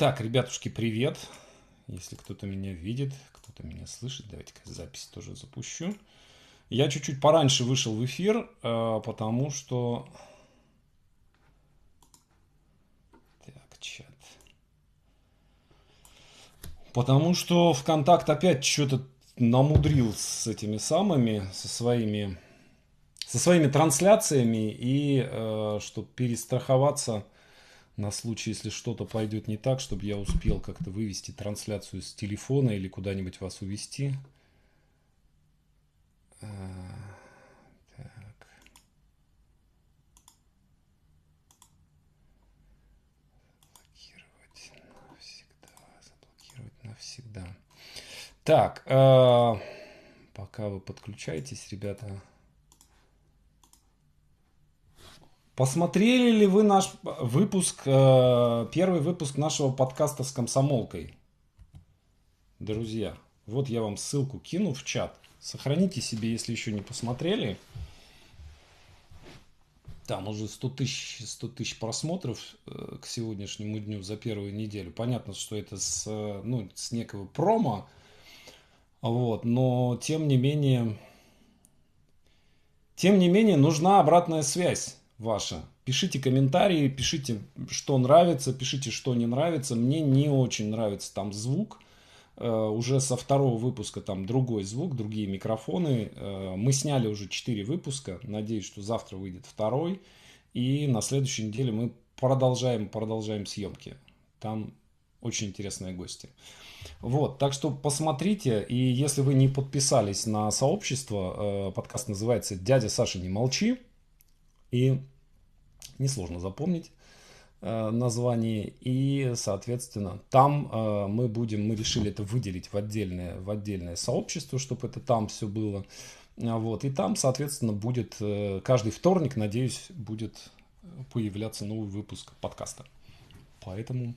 Так, ребятушки, привет. Если кто-то меня видит, кто-то меня слышит, давайте-ка запись тоже запущу. Я чуть-чуть пораньше вышел в эфир, э, потому что... Так, чат. Потому что ВКонтакт опять что-то намудрил с этими самыми, со своими, со своими трансляциями, и э, чтобы перестраховаться, на случай, если что-то пойдет не так, чтобы я успел как-то вывести трансляцию с телефона или куда-нибудь вас увести. А, так. Заблокировать навсегда. Заблокировать навсегда. Так, э, пока вы подключаетесь, ребята, Посмотрели ли вы наш выпуск, э, первый выпуск нашего подкаста с комсомолкой? Друзья, вот я вам ссылку кину в чат. Сохраните себе, если еще не посмотрели. Там уже 100 тысяч, 100 тысяч просмотров э, к сегодняшнему дню за первую неделю. Понятно, что это с, э, ну, с некого промо. Вот, но тем не менее... Тем не менее, нужна обратная связь ваша. Пишите комментарии, пишите, что нравится, пишите, что не нравится. Мне не очень нравится там звук. Э, уже со второго выпуска там другой звук, другие микрофоны. Э, мы сняли уже 4 выпуска. Надеюсь, что завтра выйдет второй. И на следующей неделе мы продолжаем, продолжаем съемки. Там очень интересные гости. Вот, так что посмотрите, и если вы не подписались на сообщество, э, подкаст называется «Дядя Саша, не молчи», и несложно запомнить э, название и соответственно там э, мы будем мы решили это выделить в отдельное в отдельное сообщество чтобы это там все было а вот и там соответственно будет э, каждый вторник надеюсь будет появляться новый выпуск подкаста поэтому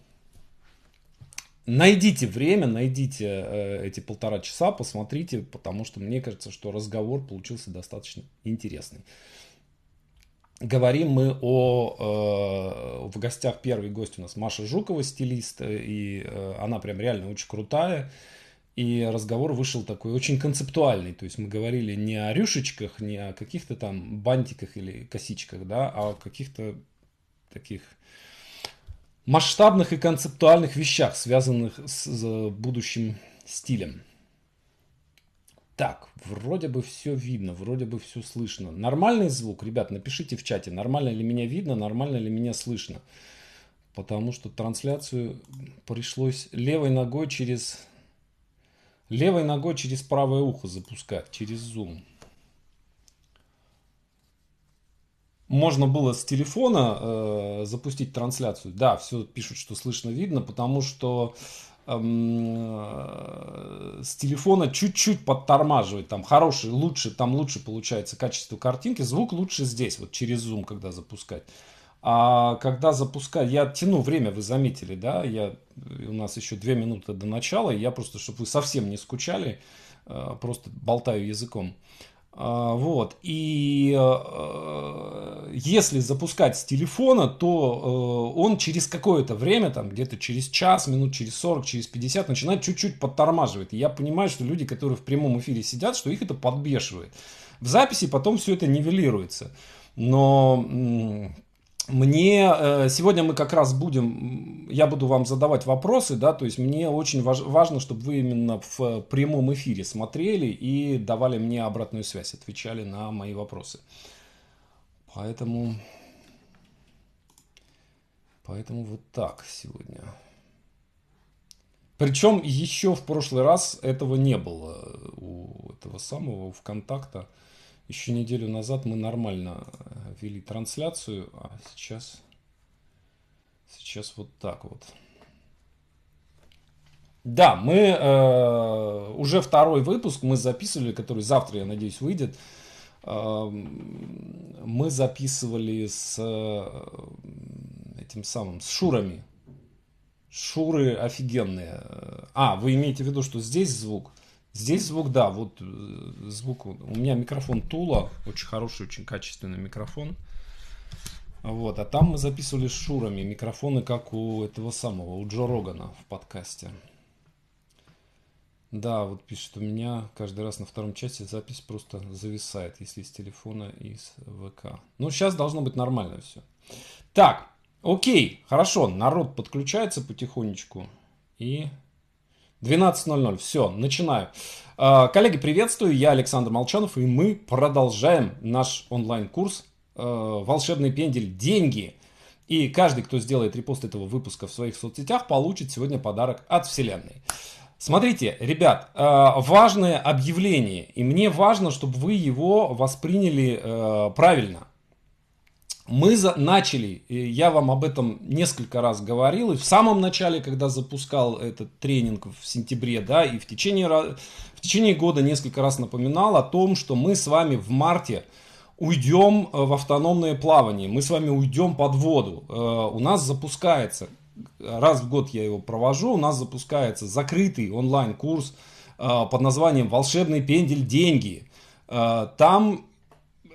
найдите время найдите э, эти полтора часа посмотрите потому что мне кажется что разговор получился достаточно интересный говорим мы о... Э, в гостях первый гость у нас Маша Жукова, стилист, э, и э, она прям реально очень крутая. И разговор вышел такой очень концептуальный. То есть мы говорили не о рюшечках, не о каких-то там бантиках или косичках, да, а о каких-то таких масштабных и концептуальных вещах, связанных с будущим стилем. Так, вроде бы все видно, вроде бы все слышно. Нормальный звук, ребят, напишите в чате, нормально ли меня видно, нормально ли меня слышно. Потому что трансляцию пришлось левой ногой через... Левой ногой через правое ухо запускать, через Zoom. Можно было с телефона э, запустить трансляцию. Да, все пишут, что слышно, видно, потому что э, Эм, э, с телефона чуть-чуть подтормаживать там хороший, лучше, там лучше получается качество картинки, звук лучше здесь, вот через Zoom, когда запускать. А когда запускать я тяну время, вы заметили, да, я, у нас еще две минуты до начала, я просто, чтобы вы совсем не скучали, э, просто болтаю языком. А, вот. И э, э, если запускать с телефона, то э, он через какое-то время, там где-то через час, минут через 40, через 50, начинает чуть-чуть подтормаживать. И я понимаю, что люди, которые в прямом эфире сидят, что их это подбешивает. В записи потом все это нивелируется. Но мне э, сегодня мы как раз будем, я буду вам задавать вопросы, да, то есть мне очень важ, важно, чтобы вы именно в прямом эфире смотрели и давали мне обратную связь, отвечали на мои вопросы. Поэтому, поэтому вот так сегодня. Причем еще в прошлый раз этого не было у этого самого ВКонтакта. контакта еще неделю назад мы нормально э, вели трансляцию, а сейчас, сейчас вот так вот. Да, мы э, уже второй выпуск мы записывали, который завтра, я надеюсь, выйдет. Э, мы записывали с э, этим самым, с Шурами. Шуры офигенные. Э, а, вы имеете в виду, что здесь звук? Здесь звук, да, вот э, звук. У меня микрофон Тула, очень хороший, очень качественный микрофон. Вот, а там мы записывали с Шурами микрофоны, как у этого самого, у Джо Рогана в подкасте. Да, вот пишет, у меня каждый раз на втором части запись просто зависает, если из телефона и из ВК. Ну, сейчас должно быть нормально все. Так, окей, хорошо, народ подключается потихонечку. И 12.00. Все, начинаю. А, коллеги, приветствую. Я Александр Молчанов, и мы продолжаем наш онлайн-курс а, «Волшебный пендель. Деньги». И каждый, кто сделает репост этого выпуска в своих соцсетях, получит сегодня подарок от Вселенной. Смотрите, ребят, а, важное объявление, и мне важно, чтобы вы его восприняли правильно – мы за... начали, я вам об этом несколько раз говорил, и в самом начале, когда запускал этот тренинг в сентябре, да, и в течение, в течение года несколько раз напоминал о том, что мы с вами в марте уйдем э, в автономное плавание, мы с вами уйдем под воду. Э, у нас запускается, раз в год я его провожу, у нас запускается закрытый онлайн-курс э, под названием «Волшебный пендель. Деньги». Там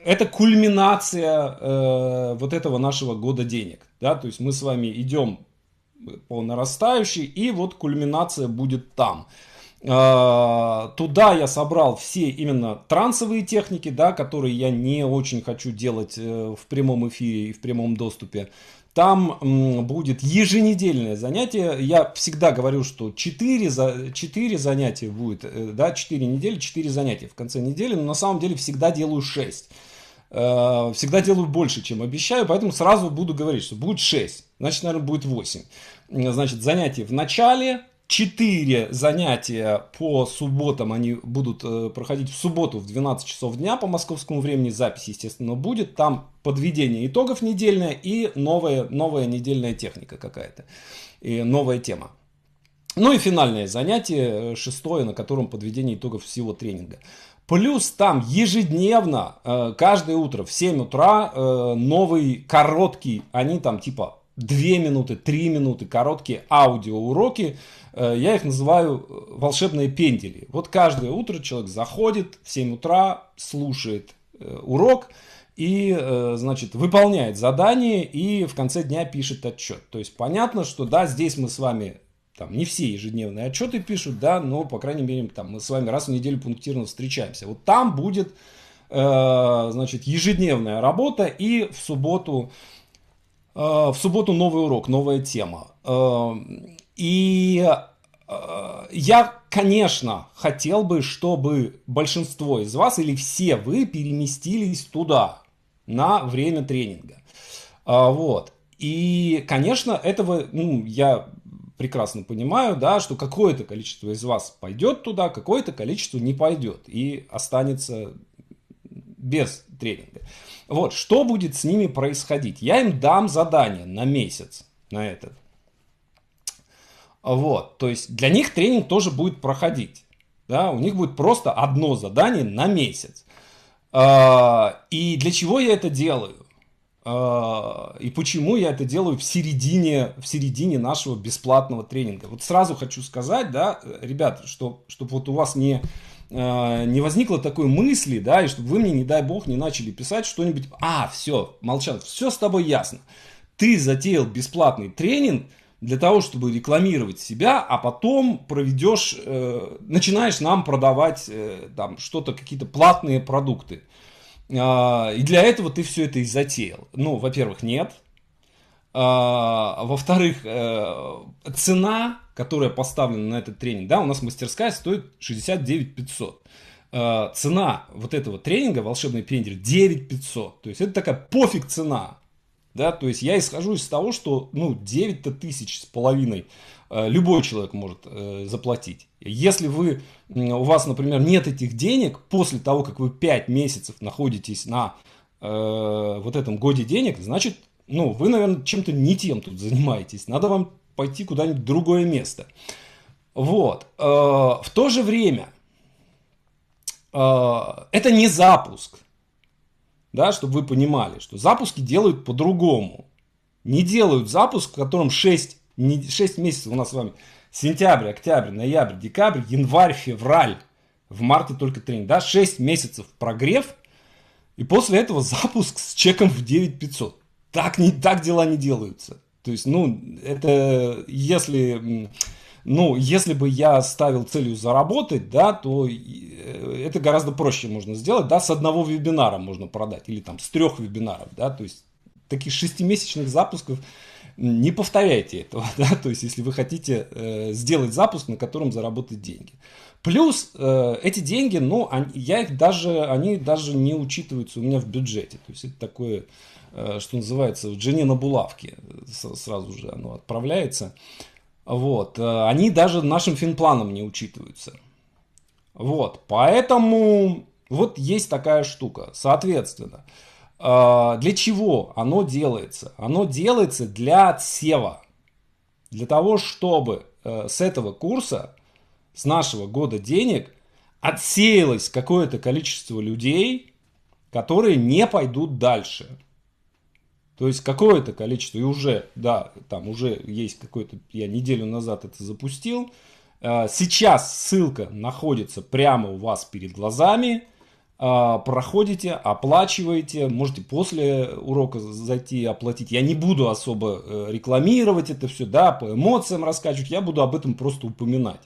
это кульминация э, вот этого нашего года денег, да, то есть мы с вами идем по нарастающей, и вот кульминация будет там. Э, туда я собрал все именно трансовые техники, да, которые я не очень хочу делать э, в прямом эфире и в прямом доступе. Э, там будет еженедельное занятие. Я всегда говорю, что 4, за, 4 занятия будет, э, да, 4 недели, 4 занятия в конце недели, но на самом деле всегда делаю 6. Э, всегда делаю больше, чем обещаю, поэтому сразу буду говорить, что будет 6, значит, наверное, будет 8. Значит, занятия в начале, Четыре занятия по субботам они будут э, проходить в субботу в 12 часов дня по московскому времени. Запись, естественно, будет. Там подведение итогов недельное и новая, новая недельная техника какая-то. И новая тема. Ну и финальное занятие, э, шестое, на котором подведение итогов всего тренинга. Плюс там ежедневно, э, каждое утро в 7 утра э, новый короткий, они там типа 2 минуты, 3 минуты, короткие аудиоуроки. Э, я их называю э, волшебные пендели. Вот каждое утро человек заходит в 7 утра, слушает э, урок и, значит, выполняет задание и в конце дня пишет отчет. То есть понятно, что да, здесь мы с вами там не все ежедневные отчеты пишут, да, но, по крайней мере, там мы с вами раз в неделю пунктирно встречаемся. Вот там будет, значит, ежедневная работа и в субботу а, в субботу новый урок, новая тема. А, и а, я, конечно, хотел бы, чтобы большинство из вас или все вы переместились туда на время тренинга. Вот. И, конечно, этого ну, я прекрасно понимаю, да, что какое-то количество из вас пойдет туда, какое-то количество не пойдет и останется без тренинга. Вот, что будет с ними происходить? Я им дам задание на месяц, на этот. Вот, то есть для них тренинг тоже будет проходить. Да, у них будет просто одно задание на месяц. А, и для чего я это делаю? А, и почему я это делаю в середине, в середине нашего бесплатного тренинга? Вот сразу хочу сказать, да, ребят, что, чтобы вот у вас не, Э, не возникло такой мысли, да, и чтобы вы мне, не дай бог, не начали писать что-нибудь, а, все, молчат, все с тобой ясно. Ты затеял бесплатный тренинг для того, чтобы рекламировать себя, а потом проведешь, э, начинаешь нам продавать э, там что-то, какие-то платные продукты. Э, и для этого ты все это и затеял. Ну, во-первых, нет, а, во-вторых, э, цена, которая поставлена на этот тренинг, да, у нас мастерская стоит 69 500 а, цена вот этого тренинга «Волшебный пендель» 9500. То есть это такая пофиг цена. Да, то есть я исхожу из того, что ну, 9 тысяч с половиной э, любой человек может э, заплатить. Если вы, у вас, например, нет этих денег, после того, как вы 5 месяцев находитесь на вот этом годе денег, значит, ну, вы, наверное, чем-то не тем тут занимаетесь, надо вам пойти куда-нибудь в другое место. Вот. Э, в то же время э, это не запуск, да, чтобы вы понимали, что запуски делают по-другому. Не делают запуск, в котором 6, 6 месяцев у нас с вами сентябрь, октябрь, ноябрь, декабрь, январь, февраль, в марте только тренинг, да, 6 месяцев прогрев, и после этого запуск с чеком в 9500 так, не, так дела не делаются. То есть, ну, это если... Ну, если бы я ставил целью заработать, да, то э, это гораздо проще можно сделать, да, с одного вебинара можно продать, или там с трех вебинаров, да, то есть таких шестимесячных запусков не повторяйте этого, да, то есть если вы хотите э, сделать запуск, на котором заработать деньги. Плюс э, эти деньги, ну, они, я их даже, они даже не учитываются у меня в бюджете, то есть это такое Э, что называется, в жене на булавке э, сразу же оно отправляется. Вот. Э, они даже нашим финпланом не учитываются. Вот. Поэтому вот есть такая штука. Соответственно, для чего оно делается? Оно делается для отсева. Для того, чтобы с этого курса, с нашего года денег, отсеялось какое-то количество людей, которые не пойдут дальше. То есть какое-то количество, и уже, да, там уже есть какой-то, я неделю назад это запустил. А, сейчас ссылка находится прямо у вас перед глазами. А, проходите, оплачиваете, можете после урока зайти и оплатить. Я не буду особо э, рекламировать это все, да, по эмоциям раскачивать, я буду об этом просто упоминать.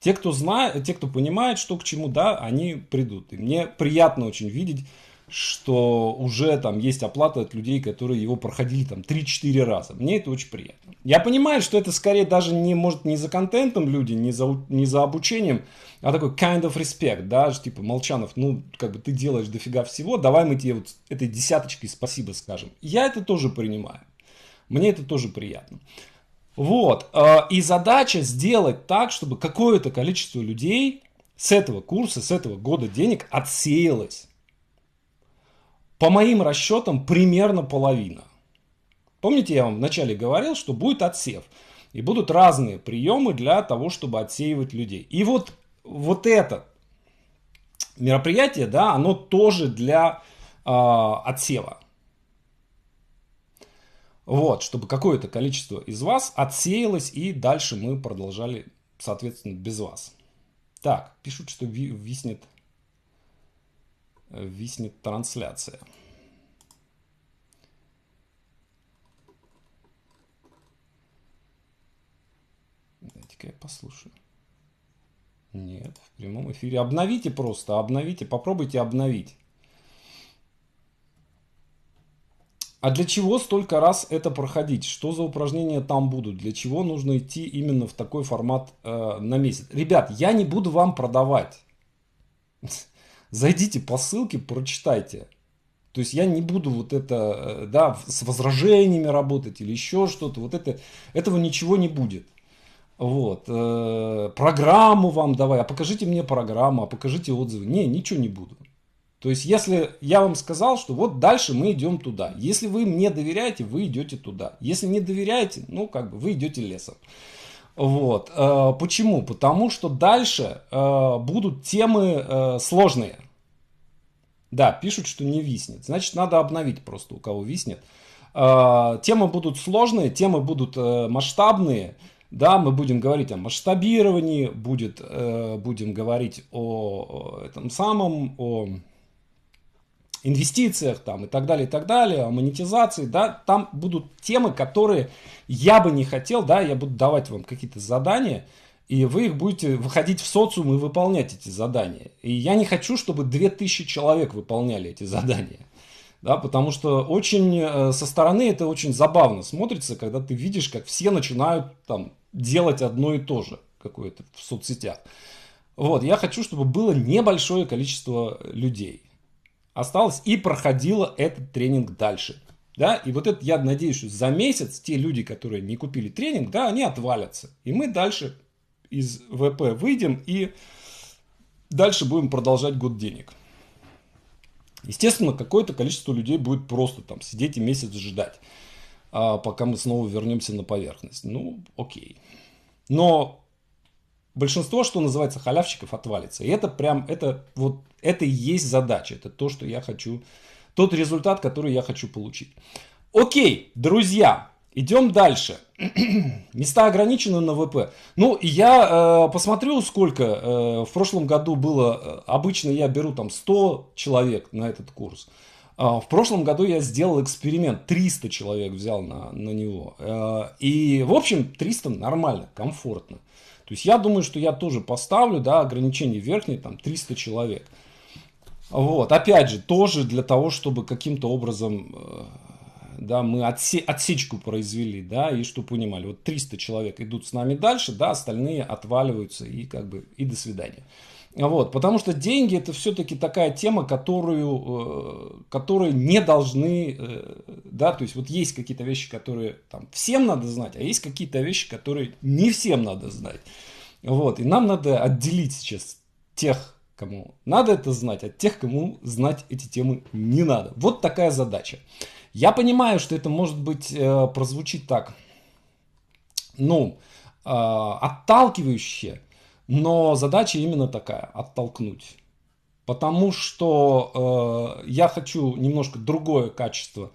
Те, кто знает, те, кто понимает, что к чему, да, они придут. И мне приятно очень видеть что уже там есть оплата от людей, которые его проходили там 3-4 раза. Мне это очень приятно. Я понимаю, что это скорее даже не может не за контентом люди, не за, не за обучением, а такой kind of respect, да, типа Молчанов, ну, как бы ты делаешь дофига всего, давай мы тебе вот этой десяточкой спасибо скажем. Я это тоже принимаю. Мне это тоже приятно. Вот. Э, и задача сделать так, чтобы какое-то количество людей с этого курса, с этого года денег отсеялось по моим расчетам, примерно половина. Помните, я вам вначале говорил, что будет отсев. И будут разные приемы для того, чтобы отсеивать людей. И вот, вот это мероприятие, да, оно тоже для э, отсева. Вот, чтобы какое-то количество из вас отсеялось, и дальше мы продолжали, соответственно, без вас. Так, пишут, что виснет виснет трансляция. Давайте-ка я послушаю. Нет, в прямом эфире. Обновите просто, обновите, попробуйте обновить. А для чего столько раз это проходить? Что за упражнения там будут? Для чего нужно идти именно в такой формат э, на месяц? Ребят, я не буду вам продавать зайдите по ссылке, прочитайте. То есть я не буду вот это, э, да, с возражениями работать или еще что-то. Вот это, этого ничего не будет. Вот. Э, программу вам давай, а покажите мне программу, а покажите отзывы. Не, ничего не буду. То есть, если я вам сказал, что вот дальше мы идем туда. Если вы мне доверяете, вы идете туда. Если не доверяете, ну, как бы вы идете лесом. Вот. Э, почему? Потому что дальше э, будут темы э, сложные. Да, пишут, что не виснет. Значит, надо обновить просто, у кого виснет. Темы будут сложные, темы будут масштабные. Да, мы будем говорить о масштабировании, будет, будем говорить о этом самом, о инвестициях там, и так далее, и так далее, о монетизации, да, там будут темы, которые я бы не хотел, да, я буду давать вам какие-то задания, и вы их будете выходить в социум и выполнять эти задания. И я не хочу, чтобы 2000 человек выполняли эти задания. Да, потому что очень э, со стороны это очень забавно смотрится, когда ты видишь, как все начинают там делать одно и то же какое-то в соцсетях. Вот, я хочу, чтобы было небольшое количество людей осталось и проходила этот тренинг дальше. Да, и вот это я надеюсь, что за месяц те люди, которые не купили тренинг, да, они отвалятся. И мы дальше из ВП выйдем и дальше будем продолжать год денег. Естественно, какое-то количество людей будет просто там сидеть и месяц ждать, а, пока мы снова вернемся на поверхность. Ну, окей. Но большинство, что называется, халявщиков отвалится. И это прям, это вот, это и есть задача. Это то, что я хочу, тот результат, который я хочу получить. Окей, друзья, идем дальше. Места ограничены на ВП. Ну, я э, посмотрю, сколько э, в прошлом году было. Э, обычно я беру там 100 человек на этот курс. А, в прошлом году я сделал эксперимент, 300 человек взял на, на него. Э, и, в общем, 300 нормально, комфортно. То есть я думаю, что я тоже поставлю да, ограничение верхнее, там 300 человек. Вот, опять же, тоже для того, чтобы каким-то образом э, да, мы отсе отсечку произвели, да, и что понимали, вот 300 человек идут с нами дальше, да, остальные отваливаются и как бы и до свидания. Вот, потому что деньги это все-таки такая тема, которую, э, которые не должны, э, да, то есть вот есть какие-то вещи, которые там всем надо знать, а есть какие-то вещи, которые не всем надо знать. Вот, и нам надо отделить сейчас тех, кому надо это знать, от тех, кому знать эти темы не надо. Вот такая задача. Я понимаю, что это может быть э, прозвучит так, ну, отталкивающее. Но задача именно такая – оттолкнуть. Потому что э, я хочу немножко другое качество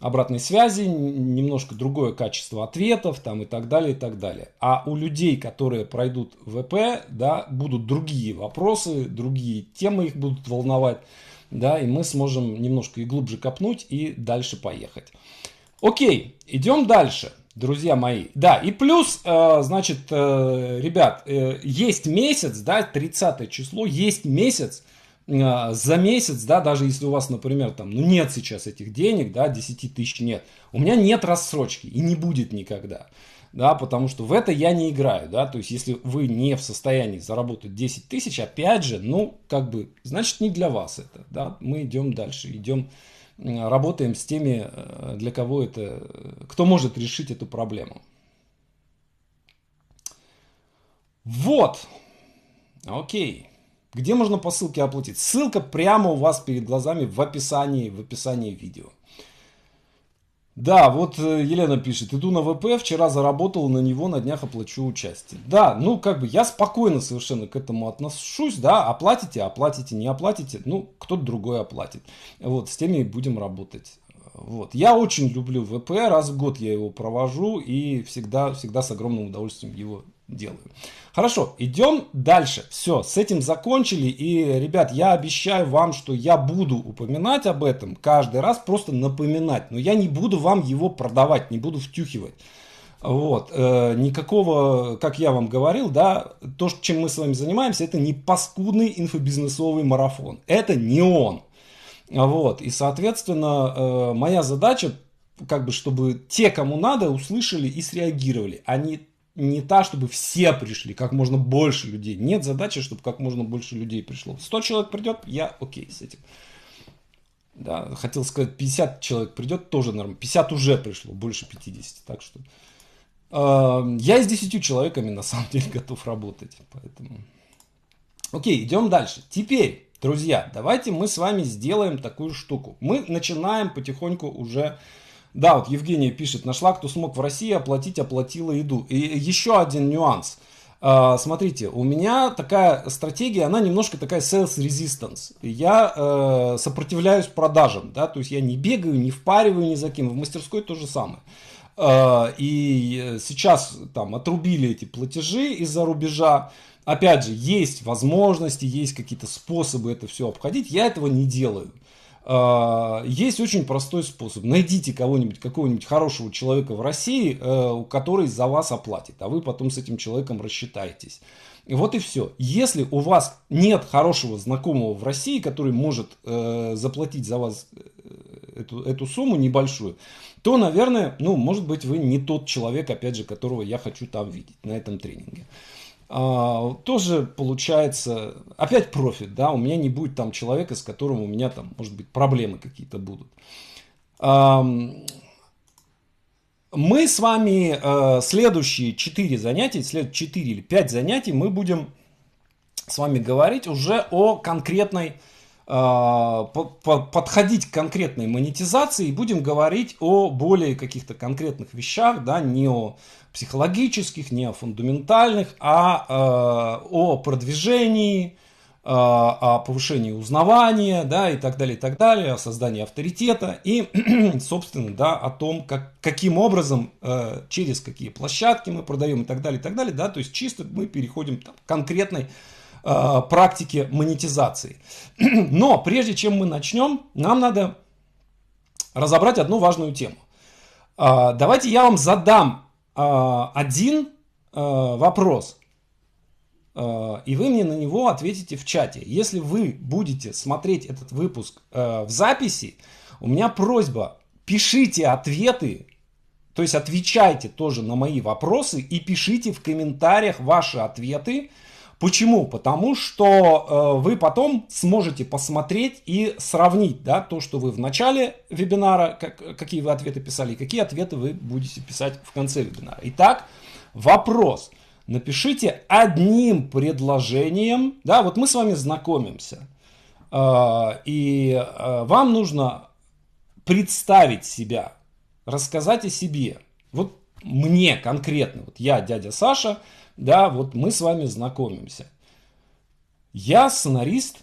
обратной связи, немножко другое качество ответов там, и так далее, и так далее. А у людей, которые пройдут ВП, да, будут другие вопросы, другие темы их будут волновать, да, и мы сможем немножко и глубже копнуть и дальше поехать. Окей, идем дальше друзья мои. Да, и плюс, э, значит, э, ребят, э, есть месяц, да, 30 число, есть месяц, за месяц, да, даже если у вас, например, там, ну нет сейчас этих денег, да, 10 тысяч нет, у меня нет рассрочки и не будет никогда, да, потому что в это я не играю, да, то есть если вы не в состоянии заработать 10 тысяч, опять же, ну, как бы, значит, не для вас это, да, мы идем дальше, идем работаем с теми, э, для кого это, кто может решить эту проблему. Вот. Окей. Где можно по ссылке оплатить? Ссылка прямо у вас перед глазами в описании, в описании видео. Да, вот э, Елена пишет, иду на ВП, вчера заработал на него, на днях оплачу участие. Да, ну как бы я спокойно совершенно к этому отношусь, да, оплатите, оплатите, не оплатите, ну кто-то другой оплатит. Вот, с теми и будем работать. Вот. Я очень люблю ВП, раз в год я его провожу и всегда, всегда с огромным удовольствием его делаю. Хорошо, идем дальше. Все, с этим закончили. И, ребят, я обещаю вам, что я буду упоминать об этом каждый раз, просто напоминать. Но я не буду вам его продавать, не буду втюхивать. Вот, э, никакого, как я вам говорил, да, то, чем мы с вами занимаемся, это не паскудный инфобизнесовый марафон. Это не он. Вот, и, соответственно, э, моя задача, как бы, чтобы те, кому надо, услышали и среагировали, а не не та, чтобы все пришли, как можно больше людей. Нет задачи, чтобы как можно больше людей пришло. 100 человек придет, я окей с этим. Да, хотел сказать, 50 человек придет, тоже нормально. 50 уже пришло, больше 50, так что... Э, я с 10 человеками на самом деле готов работать, поэтому... Окей, идем дальше. Теперь, друзья, давайте мы с вами сделаем такую штуку. Мы начинаем потихоньку уже да, вот Евгения пишет, нашла, кто смог в России оплатить, оплатила еду. И еще один нюанс. А, смотрите, у меня такая стратегия, она немножко такая sales resistance. Я э, сопротивляюсь продажам, да, то есть я не бегаю, не впариваю ни за кем. В мастерской то же самое. А, и э, сейчас там отрубили эти платежи из-за рубежа. Опять же, есть возможности, есть какие-то способы это все обходить. Я этого не делаю. А, есть очень простой способ. Найдите кого-нибудь, какого-нибудь хорошего человека в России, э, который за вас оплатит, а вы потом с этим человеком рассчитаетесь. Вот и все. Если у вас нет хорошего знакомого в России, который может э, заплатить за вас э, эту, эту сумму небольшую, то, наверное, ну, может быть, вы не тот человек, опять же, которого я хочу там видеть на этом тренинге. А, тоже получается опять профит, да, у меня не будет там человека, с которым у меня там, может быть, проблемы какие-то будут. Мы с вами э, следующие 4 занятия, след 4 или 5 занятий мы будем с вами говорить уже о конкретной а, подходить к конкретной монетизации и будем говорить о более каких-то конкретных вещах, да, не о психологических, не о фундаментальных, а, а о продвижении, а, о повышении узнавания, да, и так далее, и так далее, о создании авторитета и, собственно, да, о том, как, каким образом, э, через какие площадки мы продаем и так далее, и так далее, да, то есть чисто мы переходим там, к конкретной Э, практике монетизации. Но прежде чем мы начнем, нам надо разобрать одну важную тему. Э, давайте я вам задам э, один вопрос, и вы мне на него ответите в чате. Если вы будете смотреть этот выпуск в записи, у меня просьба, пишите ответы, то есть отвечайте тоже на мои вопросы и пишите в комментариях ваши ответы, Почему? Потому что э, вы потом сможете посмотреть и сравнить да, то, что вы в начале вебинара, как, какие вы ответы писали, и какие ответы вы будете писать в конце вебинара. Итак, вопрос. Напишите одним предложением, да, вот мы с вами знакомимся, э, и э, вам нужно представить себя, рассказать о себе. Вот мне конкретно, вот я, дядя Саша, да, вот мы с вами знакомимся. Я сценарист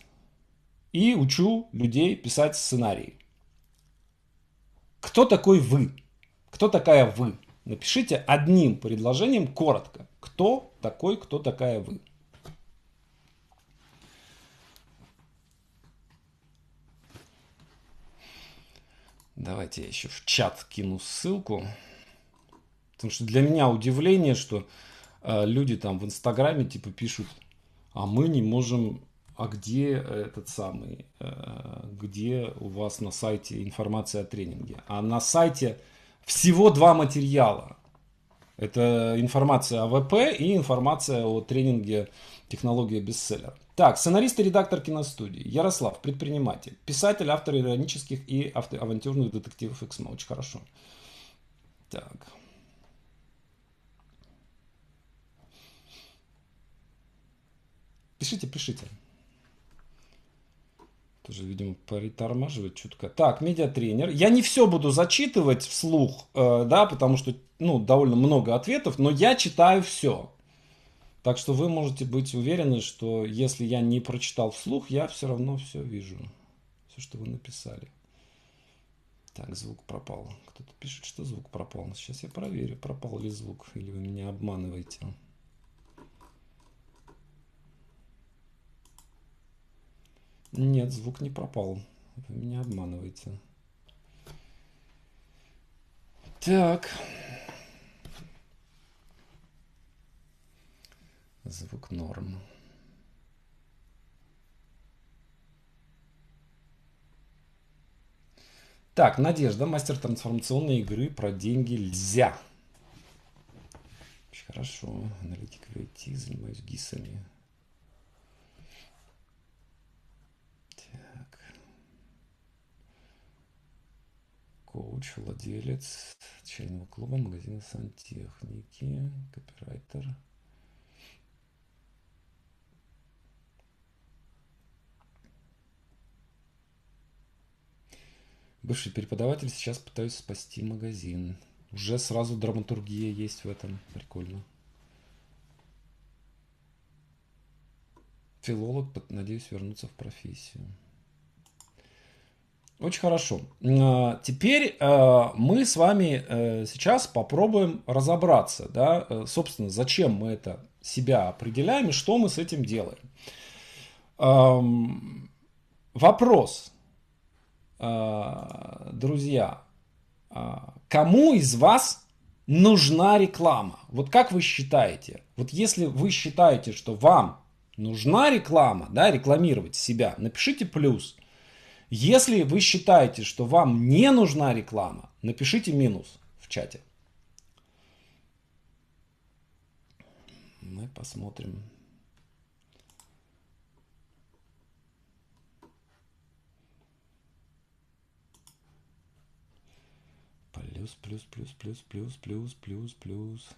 и учу людей писать сценарии. Кто такой вы? Кто такая вы? Напишите одним предложением коротко. Кто такой, кто такая вы? Давайте я еще в чат кину ссылку. Потому что для меня удивление, что Э, люди там в Инстаграме типа пишут, а мы не можем, а где этот самый, э, где у вас на сайте информация о тренинге? А на сайте всего два материала. Это информация о ВП и информация о тренинге «Технология бестселлер». Так, сценарист и редактор киностудии. Ярослав, предприниматель. Писатель, автор иронических и авантюрных детективов «Эксмо». Очень хорошо. Так. Пишите, пишите. Тоже, видимо, притормаживает чутка. Так, медиатренер. Я не все буду зачитывать вслух, э, да, потому что, ну, довольно много ответов, но я читаю все. Так что вы можете быть уверены, что если я не прочитал вслух, я все равно все вижу. Все, что вы написали. Так, звук пропал. Кто-то пишет, что звук пропал. Сейчас я проверю, пропал ли звук, или вы меня обманываете. Нет, звук не пропал. Вы меня обманываете. Так. Звук норм. Так, Надежда, мастер трансформационной игры про деньги нельзя. Очень хорошо, аналитика IT, занимаюсь ГИСами. коуч, владелец, член клуба магазина сантехники, копирайтер. Бывший преподаватель, сейчас пытаюсь спасти магазин. Уже сразу драматургия есть в этом. Прикольно. Филолог, надеюсь, вернуться в профессию. Очень хорошо. А, теперь а, мы с вами э, сейчас попробуем разобраться, да, э, собственно, зачем мы это себя определяем и что мы с этим делаем. Вопрос, а, друзья, кому из вас нужна реклама? Вот как вы считаете? Вот если вы считаете, что вам нужна реклама, да, рекламировать себя, напишите плюс – если вы считаете, что вам не нужна реклама, напишите минус в чате. Мы посмотрим. Плюс, плюс, плюс, плюс, плюс, плюс, плюс, плюс.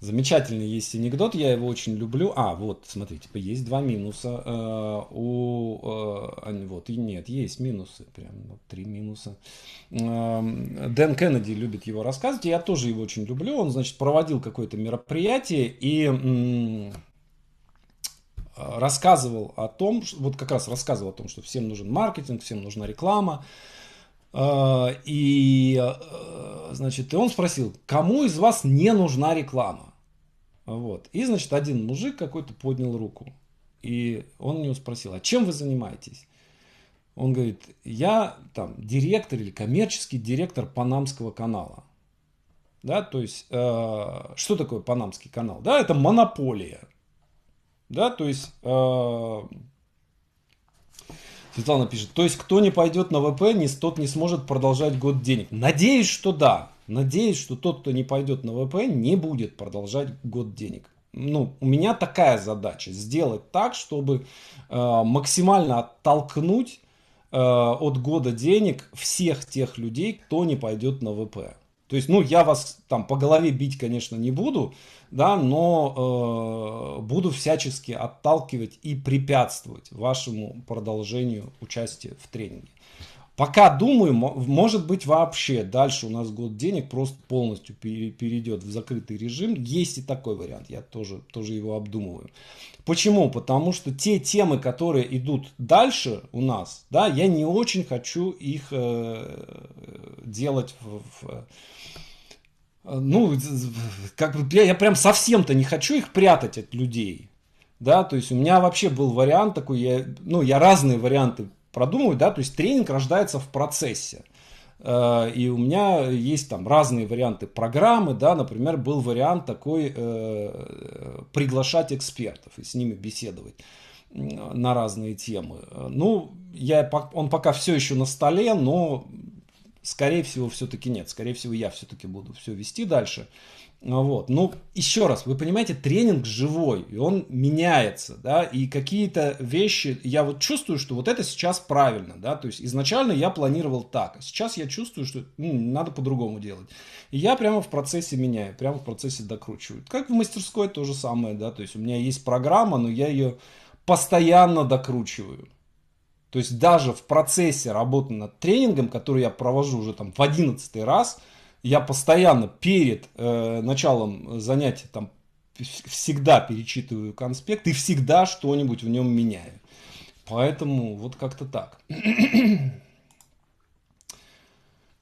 Замечательный есть анекдот, я его очень люблю. А, вот, смотрите, есть два минуса. Э, у, э, вот, и нет, есть минусы, прям вот, три минуса. Эм, Дэн Кеннеди любит его рассказывать, я тоже его очень люблю. Он, значит, проводил какое-то мероприятие и рассказывал о том, вот как раз рассказывал о том, что всем нужен маркетинг, всем нужна реклама, а, и, а, значит, и он спросил, кому из вас не нужна реклама? Вот. И, значит, один мужик какой-то поднял руку. И он у него спросил, а чем вы занимаетесь? Он говорит, я там директор или коммерческий директор Панамского канала. Да, то есть, э, что такое Панамский канал? Да, это монополия. Да, то есть, э, Светлана пишет, то есть кто не пойдет на ВП, не, тот не сможет продолжать год денег. Надеюсь, что да. Надеюсь, что тот, кто не пойдет на ВП, не будет продолжать год денег. Ну, у меня такая задача сделать так, чтобы э, максимально оттолкнуть э, от года денег всех тех людей, кто не пойдет на ВП. То есть, ну, я вас там по голове бить, конечно, не буду, да, но э, буду всячески отталкивать и препятствовать вашему продолжению участия в тренинге. Пока думаю, может быть вообще дальше у нас год денег просто полностью перейдет в закрытый режим. Есть и такой вариант, я тоже, тоже его обдумываю. Почему? Потому что те темы, которые идут дальше у нас, да, я не очень хочу их э, делать в, в ну, как бы я, я прям совсем-то не хочу их прятать от людей. Да, то есть у меня вообще был вариант такой, я, ну, я разные варианты продумывать, да, то есть тренинг рождается в процессе. Э, и у меня есть там разные варианты программы, да, например, был вариант такой э, приглашать экспертов и с ними беседовать на разные темы. Ну, я, он пока все еще на столе, но скорее всего все-таки нет, скорее всего я все-таки буду все вести дальше. Э, а вот. Ну, еще раз, вы понимаете, тренинг живой, и он меняется, да, и какие-то вещи, я вот чувствую, что вот это сейчас правильно, да, то есть изначально я планировал так, а сейчас я чувствую, что ну, надо по-другому делать. И я прямо в процессе меняю, прямо в процессе докручиваю. Как в мастерской то же самое, да, то есть у меня есть программа, но я ее постоянно докручиваю. То есть даже в процессе работы над тренингом, который я провожу уже там в одиннадцатый раз – я постоянно перед э, началом занятий там всегда перечитываю конспект и всегда что-нибудь в нем меняю. Поэтому вот как-то так.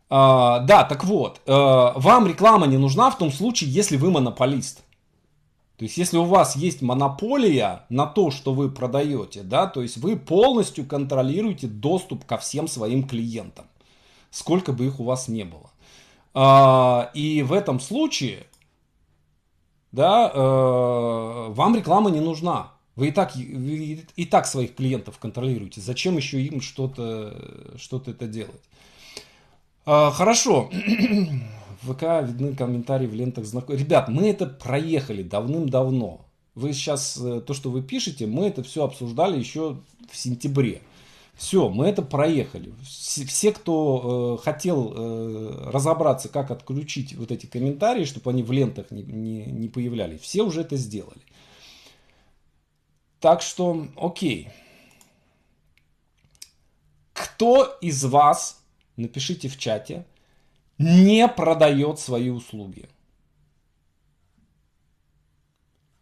а, да, так вот, э, вам реклама не нужна в том случае, если вы монополист. То есть, если у вас есть монополия на то, что вы продаете, да, то есть вы полностью контролируете доступ ко всем своим клиентам, сколько бы их у вас не было. А, и в этом случае, да, э, вам реклама не нужна. Вы и так, вы и так своих клиентов контролируете. Зачем еще им что-то что это делать? А, хорошо. В ВК видны комментарии в лентах знакомых. Ребят, мы это проехали давным-давно. Вы сейчас, э, то, что вы пишете, мы это все обсуждали еще в сентябре. Все, мы это проехали. Все, кто э, хотел э, разобраться, как отключить вот эти комментарии, чтобы они в лентах не, не, не появлялись, все уже это сделали. Так что, окей. Кто из вас, напишите в чате, не продает свои услуги?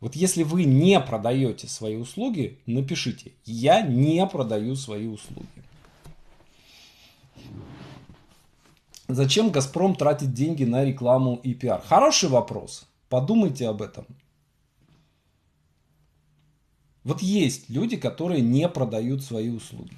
Вот если вы не продаете свои услуги, напишите «Я не продаю свои услуги». Зачем «Газпром» тратит деньги на рекламу и пиар? Хороший вопрос. Подумайте об этом. Вот есть люди, которые не продают свои услуги.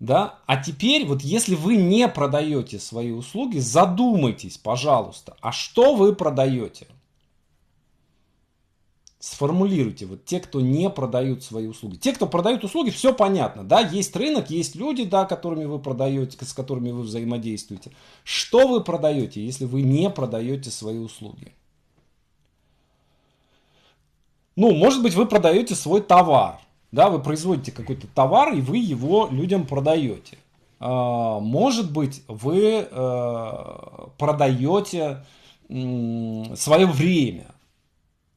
Да? А теперь, вот если вы не продаете свои услуги, задумайтесь, пожалуйста, а что вы продаете? Сформулируйте, вот те, кто не продают свои услуги. Те, кто продают услуги, все понятно, да, есть рынок, есть люди, да, которыми вы продаете, с которыми вы взаимодействуете. Что вы продаете, если вы не продаете свои услуги? Ну, может быть, вы продаете свой товар, да, вы производите какой-то товар, и вы его людям продаете. А, может быть, вы э, продаете свое время.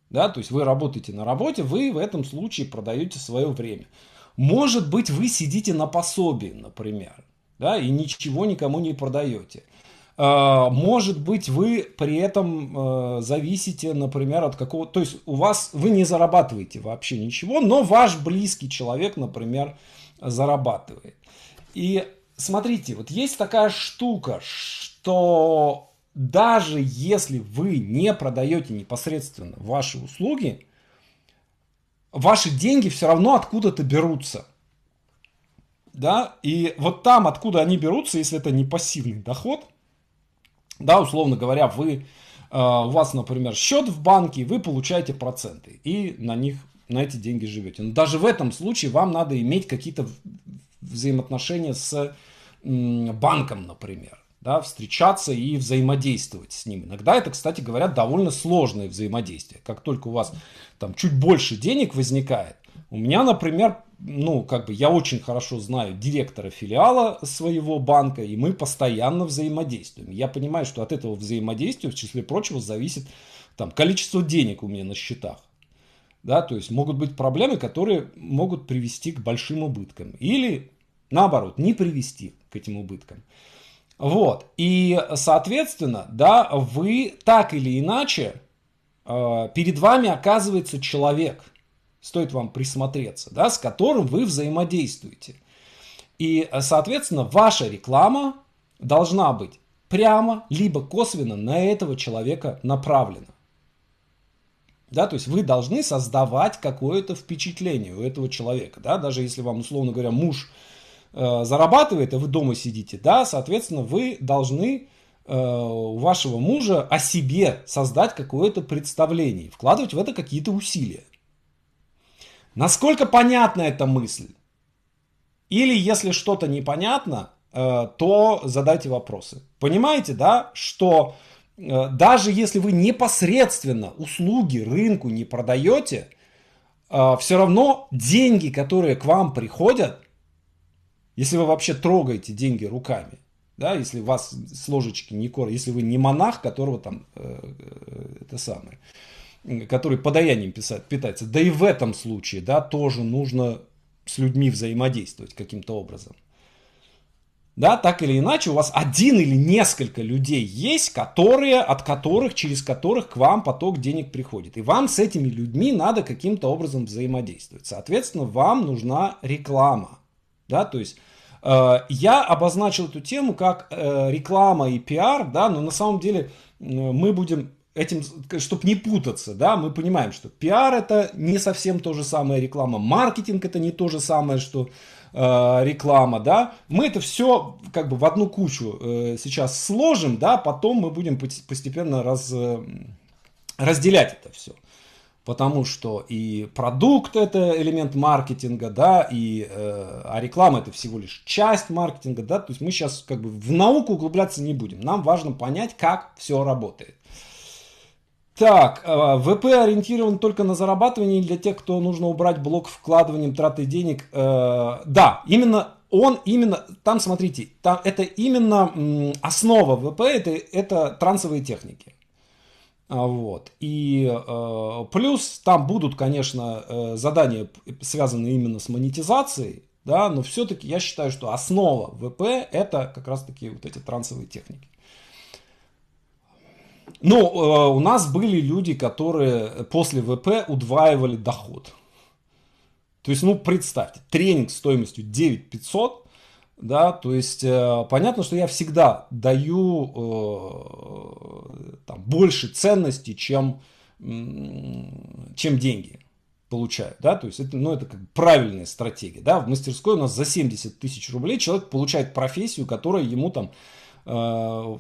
Да, то есть вы работаете на работе, вы в этом случае продаете свое время. Может быть, вы сидите на пособии, например, да, и ничего никому не продаете. А, может быть, вы при этом э, зависите, например, от какого... То есть у вас вы не зарабатываете вообще ничего, но ваш близкий человек, например, зарабатывает. И смотрите, вот есть такая штука, что даже если вы не продаете непосредственно ваши услуги, ваши деньги все равно откуда-то берутся. Да, и вот там, откуда они берутся, если это не пассивный доход – да, условно говоря, вы, э, у вас, например, счет в банке, вы получаете проценты и на них, на эти деньги живете. Но даже в этом случае вам надо иметь какие-то взаимоотношения с банком, например. Да, встречаться и взаимодействовать с ним. Иногда это, кстати говоря, довольно сложное взаимодействие. Как только у вас там чуть больше денег возникает, у меня, например, ну, как бы я очень хорошо знаю директора филиала своего банка, и мы постоянно взаимодействуем. Я понимаю, что от этого взаимодействия, в числе прочего, зависит там, количество денег у меня на счетах. Да, то есть могут быть проблемы, которые могут привести к большим убыткам. Или наоборот, не привести к этим убыткам. Вот. И, соответственно, да, вы так или иначе, э, перед вами оказывается человек – стоит вам присмотреться, да, с которым вы взаимодействуете. И, э, соответственно, ваша реклама должна быть прямо, либо косвенно на этого человека направлена. Да, то есть вы должны создавать какое-то впечатление у этого человека. Да? Даже если вам, условно говоря, муж э, зарабатывает, а вы дома сидите, да, соответственно, вы должны э, у вашего мужа о себе создать какое-то представление, вкладывать в это какие-то усилия. Насколько понятна эта мысль? Или если что-то непонятно, э, то задайте вопросы. Понимаете, да, что э, даже если вы непосредственно услуги рынку не продаете, э, все равно деньги, которые к вам приходят, если вы вообще трогаете деньги руками, да, если вас с ложечки не кор, если вы не монах, которого там это самое, который подаянием писать, питается. Да и в этом случае, да, тоже нужно с людьми взаимодействовать каким-то образом. Да, так или иначе, у вас один или несколько людей есть, которые, от которых, через которых к вам поток денег приходит. И вам с этими людьми надо каким-то образом взаимодействовать. Соответственно, вам нужна реклама. Да, то есть э, я обозначил эту тему как э, реклама и пиар, да, но на самом деле э, мы будем этим, чтобы не путаться, да, мы понимаем, что пиар это не совсем то же самое реклама, маркетинг это не то же самое, что э, реклама, да, мы это все как бы в одну кучу э, сейчас сложим, да, потом мы будем постепенно раз, э, разделять это все. Потому что и продукт это элемент маркетинга, да, и э, а реклама это всего лишь часть маркетинга, да, то есть мы сейчас как бы в науку углубляться не будем. Нам важно понять, как все работает. Так, э, ВП ориентирован только на зарабатывание для тех, кто нужно убрать блок вкладыванием траты денег. Э, да, именно он именно, там смотрите, там, это именно основа ВП, это, это трансовые техники. А, вот. И э, плюс там будут, конечно, задания, связанные именно с монетизацией, да, но все-таки я считаю, что основа ВП это как раз-таки вот эти трансовые техники. Ну, э, у нас были люди, которые после ВП удваивали доход. То есть, ну, представьте, тренинг стоимостью 9500, да, то есть, э, понятно, что я всегда даю э, там, больше ценности, чем, чем деньги получаю, да, то есть это, ну, это как правильная стратегия, да, в мастерской у нас за 70 тысяч рублей человек получает профессию, которая ему там э,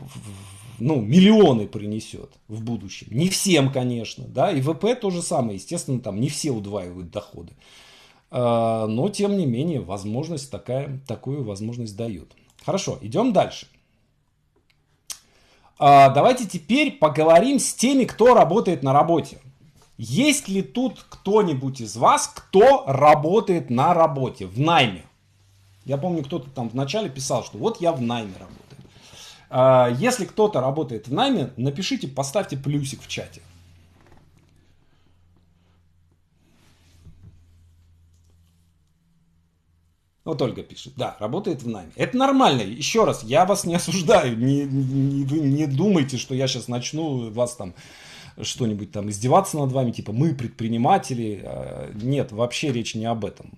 ну, миллионы принесет в будущем. Не всем, конечно, да, и ВП то же самое, естественно, там не все удваивают доходы. А, но, тем не менее, возможность такая, такую возможность дают. Хорошо, идем дальше. А, давайте теперь поговорим с теми, кто работает на работе. Есть ли тут кто-нибудь из вас, кто работает на работе, в найме? Я помню, кто-то там вначале писал, что вот я в найме работаю. А, если кто-то работает в найме, напишите, поставьте плюсик в чате. Вот Ольга пишет, да, работает в найме. Это нормально, еще раз, я вас не осуждаю, не, не, вы не думайте, что я сейчас начну вас там что-нибудь там издеваться над вами, типа мы предприниматели. А, нет, вообще речь не об этом.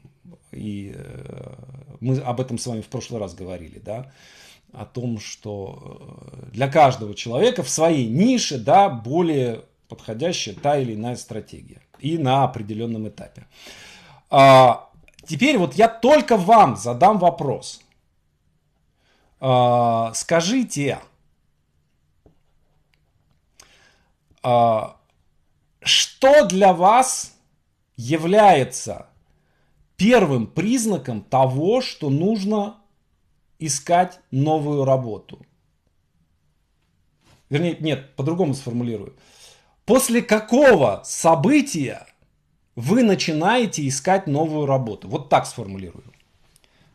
И э, мы об этом с вами в прошлый раз говорили, да о том, что э, для каждого человека в своей нише да, более подходящая та или иная стратегия и на определенном этапе. А, теперь вот я только вам задам вопрос. А, скажите, а, что для вас является первым признаком того, что нужно искать новую работу. Вернее, нет, по-другому сформулирую. После какого события вы начинаете искать новую работу? Вот так сформулирую.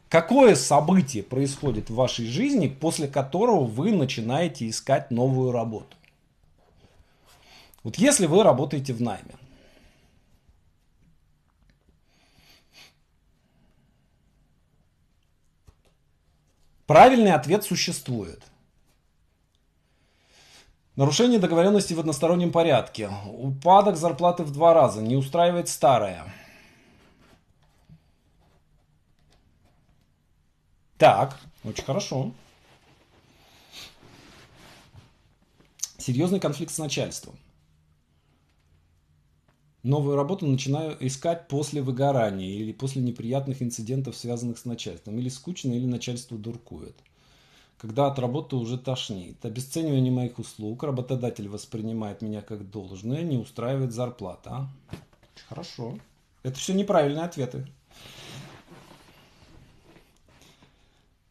Какое событие происходит в вашей жизни, после которого вы начинаете искать новую работу? Вот если вы работаете в найме, Правильный ответ существует. Нарушение договоренности в одностороннем порядке. Упадок зарплаты в два раза. Не устраивает старое. Так, очень хорошо. Серьезный конфликт с начальством новую работу начинаю искать после выгорания или после неприятных инцидентов, связанных с начальством, или скучно, или начальство дуркует. Когда от работы уже тошнит. Обесценивание моих услуг, работодатель воспринимает меня как должное, не устраивает зарплата. Хорошо. Это все неправильные ответы.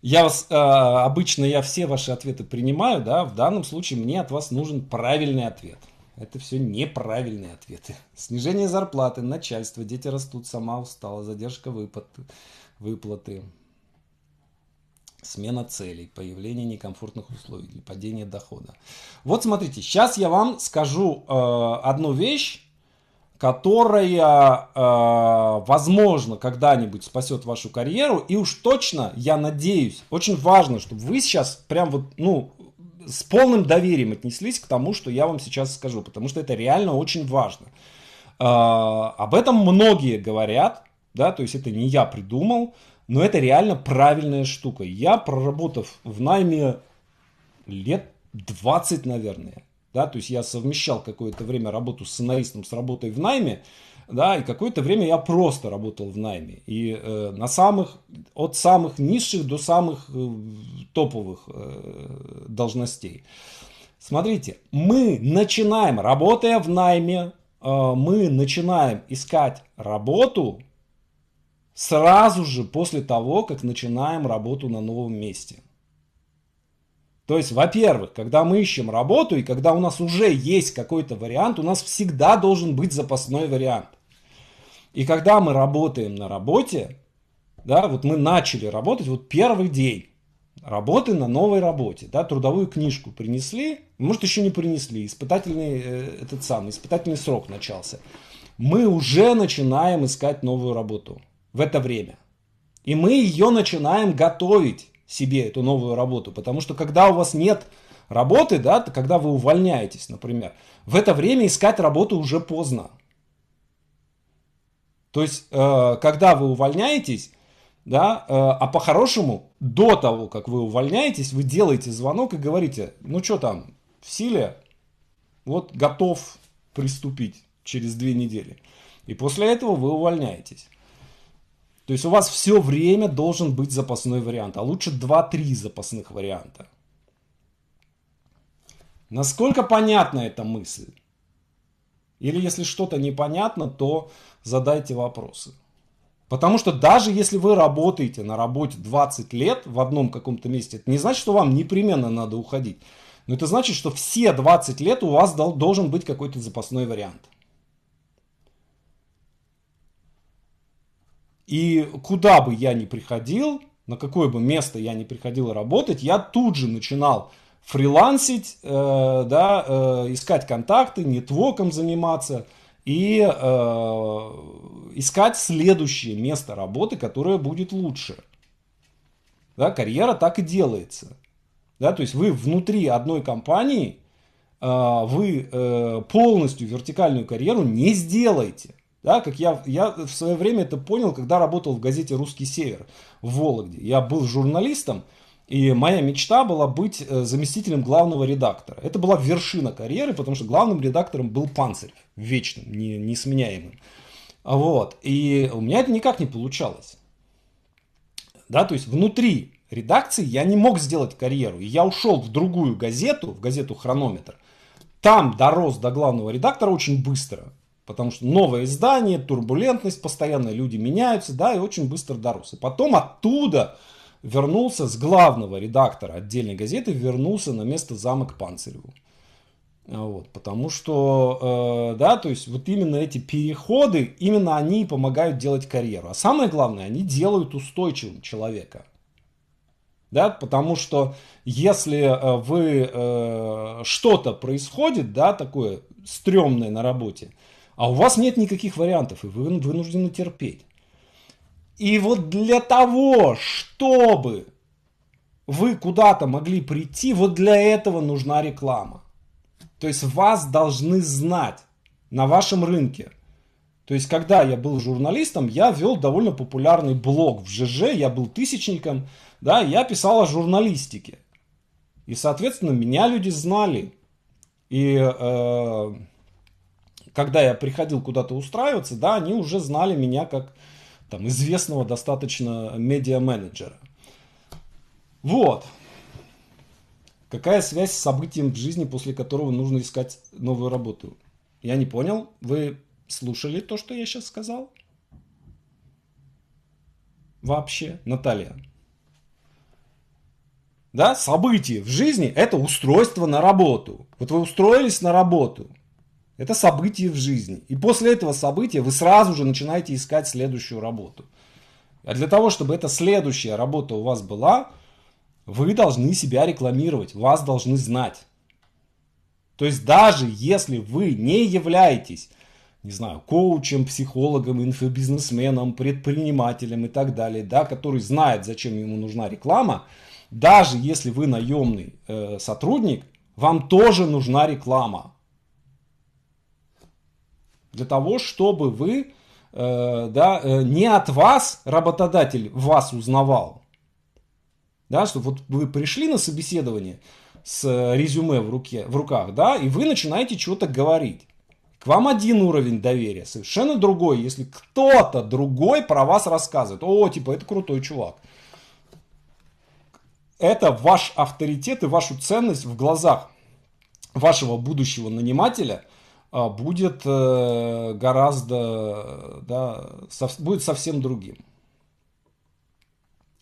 Я вас, э, обычно я все ваши ответы принимаю, да, в данном случае мне от вас нужен правильный ответ – это все неправильные ответы. Снижение зарплаты, начальство, дети растут, сама устала, задержка выплат, выплаты, смена целей, появление некомфортных условий или падение дохода. Вот смотрите, сейчас я вам скажу э, одну вещь, которая, э, возможно, когда-нибудь спасет вашу карьеру. И уж точно, я надеюсь, очень важно, чтобы вы сейчас прям вот, ну, с полным доверием отнеслись к тому, что я вам сейчас скажу, потому что это реально очень важно. А, об этом многие говорят, да, то есть это не я придумал, но это реально правильная штука. Я, проработав в найме лет 20, наверное, да, то есть я совмещал какое-то время работу с сценаристом с работой в найме, да, и какое-то время я просто работал в найме. И э, на самых, от самых низших до самых э, топовых э, должностей. Смотрите, мы начинаем, работая в найме, э, мы начинаем искать работу сразу же после того, как начинаем работу на новом месте. То есть, во-первых, когда мы ищем работу и когда у нас уже есть какой-то вариант, у нас всегда должен быть запасной вариант. И когда мы работаем на работе, да, вот мы начали работать, вот первый день работы на новой работе, да, трудовую книжку принесли, может еще не принесли, испытательный э, этот самый испытательный срок начался, мы уже начинаем искать новую работу в это время, и мы ее начинаем готовить себе эту новую работу, потому что когда у вас нет работы, да, когда вы увольняетесь, например, в это время искать работу уже поздно. То есть, э, когда вы увольняетесь, да, э, а по-хорошему, до того, как вы увольняетесь, вы делаете звонок и говорите, ну что там, в силе, вот готов приступить через две недели. И после этого вы увольняетесь. То есть у вас все время должен быть запасной вариант, а лучше 2-3 запасных варианта. Насколько понятна эта мысль? Или если что-то непонятно, то задайте вопросы. Потому что даже если вы работаете на работе 20 лет в одном каком-то месте, это не значит, что вам непременно надо уходить. Но это значит, что все 20 лет у вас должен быть какой-то запасной вариант. И куда бы я ни приходил, на какое бы место я ни приходил работать, я тут же начинал фрилансить, э, да, э, искать контакты, нетвоком заниматься – и э, искать следующее место работы, которое будет лучше. Да, карьера так и делается. Да, то есть вы внутри одной компании, э, вы э, полностью вертикальную карьеру не сделаете. Да, как я, я в свое время это понял, когда работал в газете «Русский север» в Вологде. Я был журналистом, и моя мечта была быть э, заместителем главного редактора. Это была вершина карьеры, потому что главным редактором был Панцирь, вечным, не, несменяемым. Вот. И у меня это никак не получалось. Да, то есть внутри редакции я не мог сделать карьеру. И я ушел в другую газету, в газету «Хронометр». Там дорос до главного редактора очень быстро. Потому что новое издание, турбулентность, постоянно люди меняются, да, и очень быстро дорос. И потом оттуда вернулся с главного редактора отдельной газеты, вернулся на место зама к а, Вот, потому что, э, да, то есть вот именно эти переходы, именно они помогают делать карьеру. А самое главное, они делают устойчивым человека. Да, потому что если э, вы э, что-то происходит, да, такое стрёмное на работе, а у вас нет никаких вариантов, и вы вынуждены терпеть. И вот для того, чтобы вы куда-то могли прийти, вот для этого нужна реклама. То есть вас должны знать на вашем рынке. То есть, когда я был журналистом, я вел довольно популярный блог в ЖЖ, я был тысячником, да, я писал о журналистике. И, соответственно, меня люди знали. И э, когда я приходил куда-то устраиваться, да, они уже знали меня как там, известного достаточно медиа-менеджера. Вот. Какая связь с событием в жизни, после которого нужно искать новую работу? Я не понял. Вы слушали то, что я сейчас сказал? Вообще, Наталья. Да, событие в жизни – это устройство на работу. Вот вы устроились на работу. Это событие в жизни. И после этого события вы сразу же начинаете искать следующую работу. А для того, чтобы эта следующая работа у вас была, вы должны себя рекламировать, вас должны знать. То есть даже если вы не являетесь, не знаю, коучем, психологом, инфобизнесменом, предпринимателем и так далее, да, который знает, зачем ему нужна реклама, даже если вы наемный э, сотрудник, вам тоже нужна реклама для того, чтобы вы, э, да, э, не от вас работодатель вас узнавал, да, чтобы вот вы пришли на собеседование с э, резюме в, руке, в руках, да, и вы начинаете что-то говорить. К вам один уровень доверия, совершенно другой, если кто-то другой про вас рассказывает. О, типа, это крутой чувак. Это ваш авторитет и вашу ценность в глазах вашего будущего нанимателя – а, будет э, гораздо, да, будет совсем другим.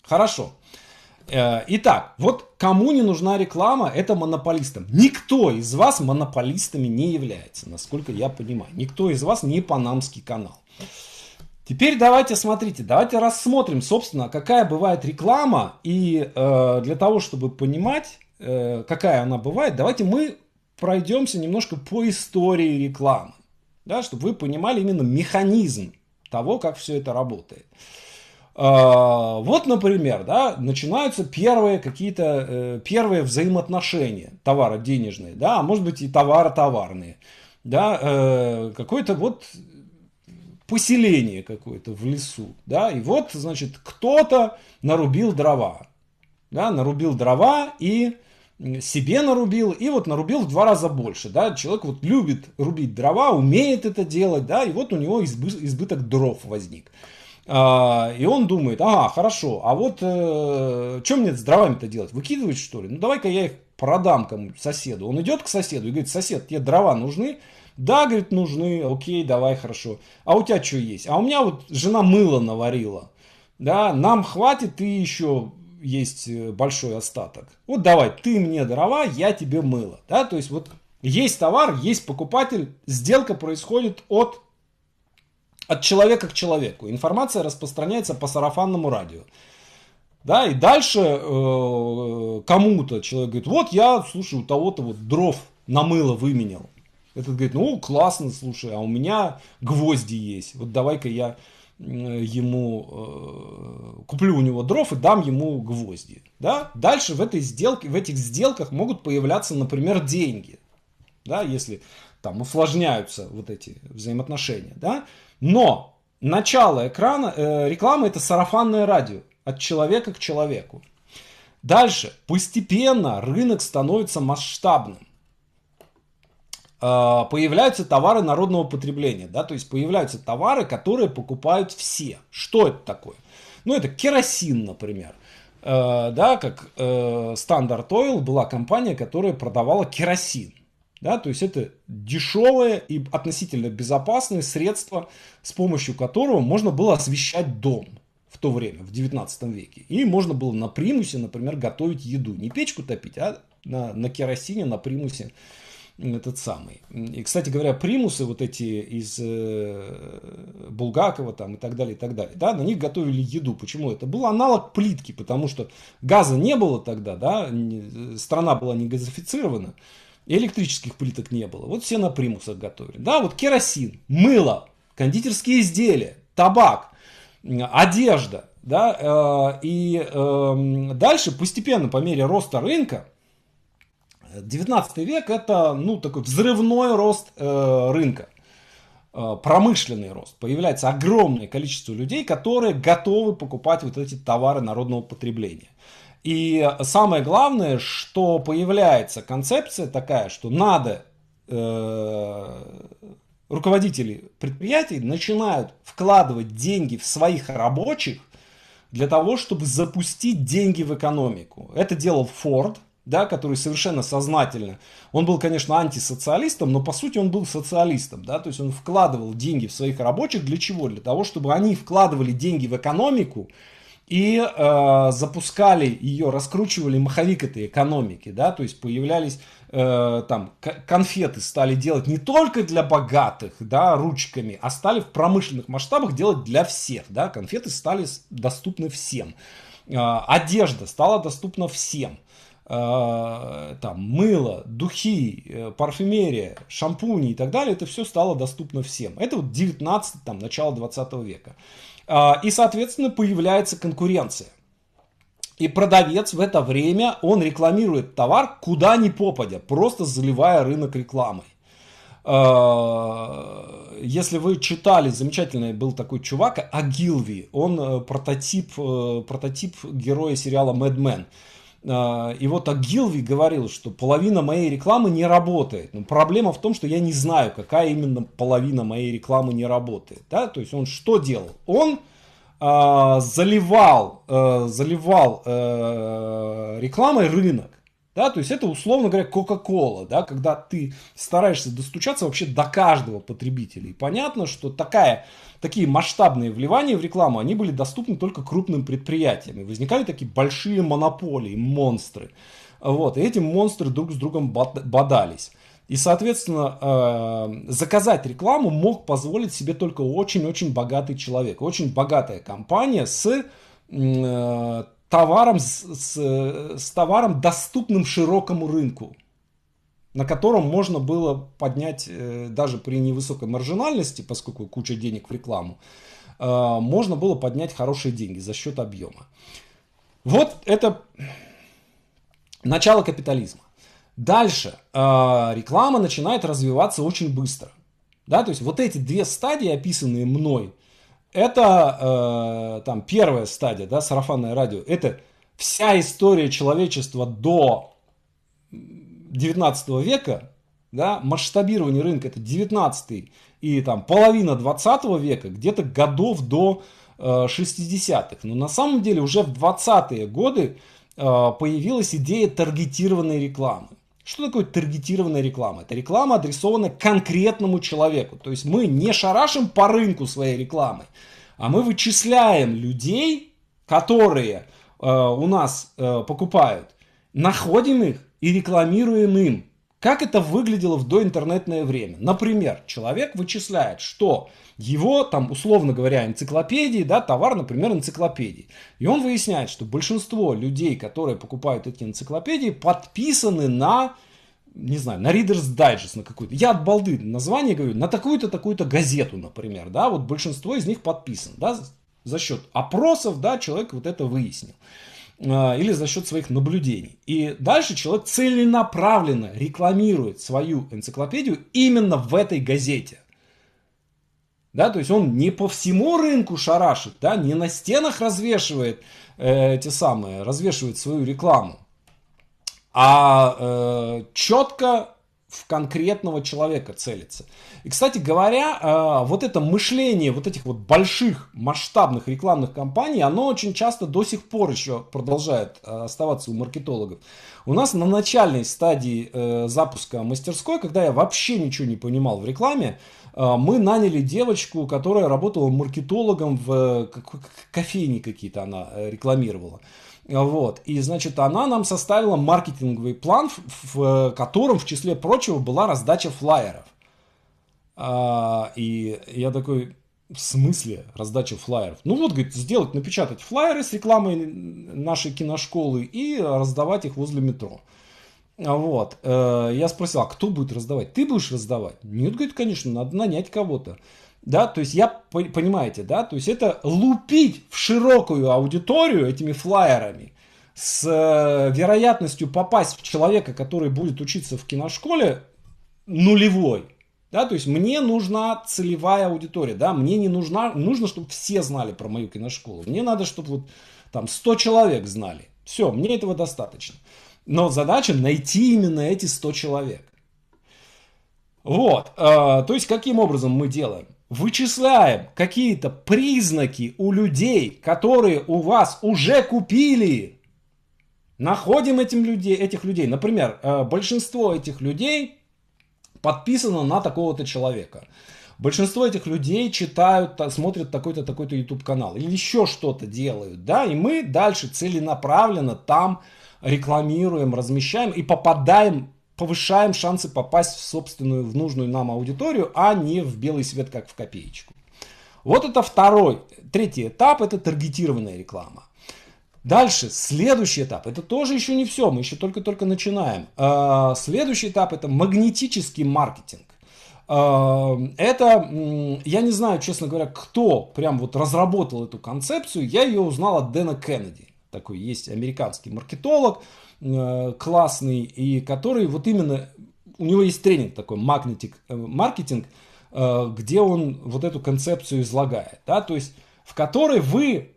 Хорошо. Э, итак, вот кому не нужна реклама, это монополистам. Никто из вас монополистами не является, насколько я понимаю. Никто из вас не панамский канал. Теперь давайте смотрите, давайте рассмотрим, собственно, какая бывает реклама. И э, для того, чтобы понимать, э, какая она бывает, давайте мы пройдемся немножко по истории рекламы, да, чтобы вы понимали именно механизм того, как все это работает. А, вот, например, да, начинаются первые какие-то э, первые взаимоотношения товара денежные, да, а может быть и товара товарные, да, э, какое-то вот поселение какое-то в лесу, да, и вот, значит, кто-то нарубил дрова, да, нарубил дрова и себе нарубил и вот нарубил в два раза больше, да, человек вот любит рубить дрова, умеет это делать, да, и вот у него избы, избыток дров возник. А, и он думает, ага, хорошо, а вот э, что мне с дровами-то делать? Выкидывать что ли? Ну давай-ка я их продам кому соседу. Он идет к соседу и говорит, сосед, тебе дрова нужны? Да, говорит, нужны, окей, давай, хорошо. А у тебя что есть? А у меня вот жена мыло наварила. Да, нам хватит, и еще есть э, большой остаток. Вот давай, ты мне дрова, я тебе мыло. Да? То есть вот есть товар, есть покупатель, сделка происходит от, от человека к человеку. Информация распространяется по сарафанному радио. Да, и дальше э, кому-то человек говорит, вот я, слушай, у того-то вот дров на мыло выменял. Этот говорит, ну классно, слушай, а у меня гвозди есть, вот давай-ка я Э, ему, э, куплю у него дров и дам ему гвозди. Да? Дальше в, этой сделке, в этих сделках могут появляться, например, деньги. Да? Если там усложняются вот эти взаимоотношения. Да? Но начало экрана, э, рекламы это сарафанное радио от человека к человеку. Дальше. Постепенно рынок становится масштабным. Э, появляются товары народного потребления, да, то есть появляются товары, которые покупают все. Что это такое? Ну, это керосин, например. Э, да, как э, Standard Oil была компания, которая продавала керосин. Да, то есть это дешевое и относительно безопасное средство, с помощью которого можно было освещать дом в то время, в 19 веке. И можно было на примусе, например, готовить еду. Не печку топить, а на, на керосине, на примусе э, этот самый. И, кстати говоря, примусы вот эти из э, Булгакова там и так далее, и так далее, да, на них готовили еду. Почему? Это был аналог плитки, потому что газа не было тогда, да, э, страна была не газифицирована, и электрических плиток не было. Вот все на примусах готовили. Да, вот керосин, мыло, кондитерские изделия, табак, одежда, да, э, и эм, дальше постепенно по мере роста рынка 19 век это ну, такой взрывной рост э, рынка э, промышленный рост. Появляется огромное количество людей, которые готовы покупать вот эти товары народного потребления. И самое главное, что появляется концепция такая, что надо э, руководители предприятий начинают вкладывать деньги в своих рабочих для того, чтобы запустить деньги в экономику. Это делал Форд, да, который совершенно сознательно, он был, конечно, антисоциалистом, но по сути он был социалистом, да, то есть он вкладывал деньги в своих рабочих для чего? Для того, чтобы они вкладывали деньги в экономику и э, запускали ее, раскручивали маховик этой экономики, да, то есть появлялись э, там конфеты стали делать не только для богатых, да, ручками, а стали в промышленных масштабах делать для всех, да, конфеты стали доступны всем, э, одежда стала доступна всем Э, там, мыло, духи, э, парфюмерия, шампуни и так далее, это все стало доступно всем. Это вот 19, там, начало 20 века. А, и, соответственно, появляется конкуренция. И продавец в это время, он рекламирует товар куда ни попадя, просто заливая рынок рекламой. А, если вы читали, замечательный был такой чувак, Агилви, он э, прототип, прототип героя сериала «Мэдмен». Men а, и вот Агилви говорил, что половина моей рекламы не работает. Но проблема в том, что я не знаю, какая именно половина моей рекламы не работает. Да? То есть он что делал? Он э, заливал, э, заливал э, рекламой рынок. Да, то есть это, условно говоря, Кока-Кола, да, когда ты стараешься достучаться вообще до каждого потребителя. И понятно, что такая, такие масштабные вливания в рекламу, они были доступны только крупным предприятиям. И возникали такие большие монополии, монстры. Вот, и эти монстры друг с другом бодались. И, соответственно, э, заказать рекламу мог позволить себе только очень-очень богатый человек, очень богатая компания с э, товаром, с, с товаром, доступным широкому рынку, на котором можно было поднять э, даже при невысокой маржинальности, поскольку куча денег в рекламу, э, можно было поднять хорошие деньги за счет объема. Вот это начало капитализма. Дальше э, реклама начинает развиваться очень быстро. Да, то есть вот эти две стадии, описанные мной – это э, там первая стадия, да, сарафанное радио. Это вся история человечества до 19 века, да, масштабирование рынка, это 19 и там половина 20 века, где-то годов до э, 60-х. Но на самом деле уже в 20-е годы э, появилась идея таргетированной рекламы. Что такое таргетированная реклама? Это реклама, адресованная конкретному человеку. То есть мы не шарашим по рынку своей рекламы, а мы вычисляем людей, которые э, у нас э, покупают, находим их и рекламируем им. Как это выглядело в доинтернетное время? Например, человек вычисляет, что его, там, условно говоря, энциклопедии, да, товар, например, энциклопедии. И он выясняет, что большинство людей, которые покупают эти энциклопедии, подписаны на не знаю, на Reader's Digest, на какую-то. Я от балды название говорю, на такую-то, такую-то газету, например, да, вот большинство из них подписано, да, за счет опросов, да, человек вот это выяснил э, или за счет своих наблюдений. И дальше человек целенаправленно рекламирует свою энциклопедию именно в этой газете да, то есть он не по всему рынку шарашит, да, не на стенах развешивает э, те самые, развешивает свою рекламу, а э, четко в конкретного человека целится. И, кстати говоря, э, вот это мышление вот этих вот больших масштабных рекламных кампаний, оно очень часто до сих пор еще продолжает э, оставаться у маркетологов. У нас на начальной стадии э, запуска мастерской, когда я вообще ничего не понимал в рекламе, а, мы наняли девочку, которая работала маркетологом в э, кофейне какие-то она э, рекламировала. А, вот. И, значит, она нам составила маркетинговый план, в э, котором, в числе прочего, была раздача флайеров. А, и я такой, в смысле раздача флайеров? Ну вот, говорит, сделать, напечатать флайеры с рекламой нашей киношколы и раздавать их возле метро. А вот. Э, я спросил, а кто будет раздавать? Ты будешь раздавать? Нет, говорит, конечно, надо нанять кого-то. Да, то есть я, понимаете, да, то есть это лупить в широкую аудиторию этими флайерами с э, вероятностью попасть в человека, который будет учиться в киношколе, нулевой. Да, то есть мне нужна целевая аудитория, да, мне не нужна, нужно, чтобы все знали про мою киношколу. Мне надо, чтобы вот там 100 человек знали. Все, мне этого достаточно. Но задача найти именно эти 100 человек. Вот, э, то есть каким образом мы делаем? Вычисляем какие-то признаки у людей, которые у вас уже купили. Находим этим людей, этих людей. Например, э, большинство этих людей подписано на такого-то человека. Большинство этих людей читают, смотрят такой-то, такой-то YouTube канал или еще что-то делают, да, и мы дальше целенаправленно там рекламируем, размещаем и попадаем повышаем шансы попасть в собственную, в нужную нам аудиторию, а не в белый свет, как в копеечку. Вот это второй, третий этап, это таргетированная реклама. Дальше, следующий этап, это тоже еще не все, мы еще только-только начинаем. А, следующий этап это магнетический маркетинг. А, это, я не знаю, честно говоря, кто прям вот разработал эту концепцию, я ее узнал от Дэна Кеннеди такой есть американский маркетолог э, классный, и который вот именно, у него есть тренинг такой, магнитик маркетинг, э, э, где он вот эту концепцию излагает, да, то есть в которой вы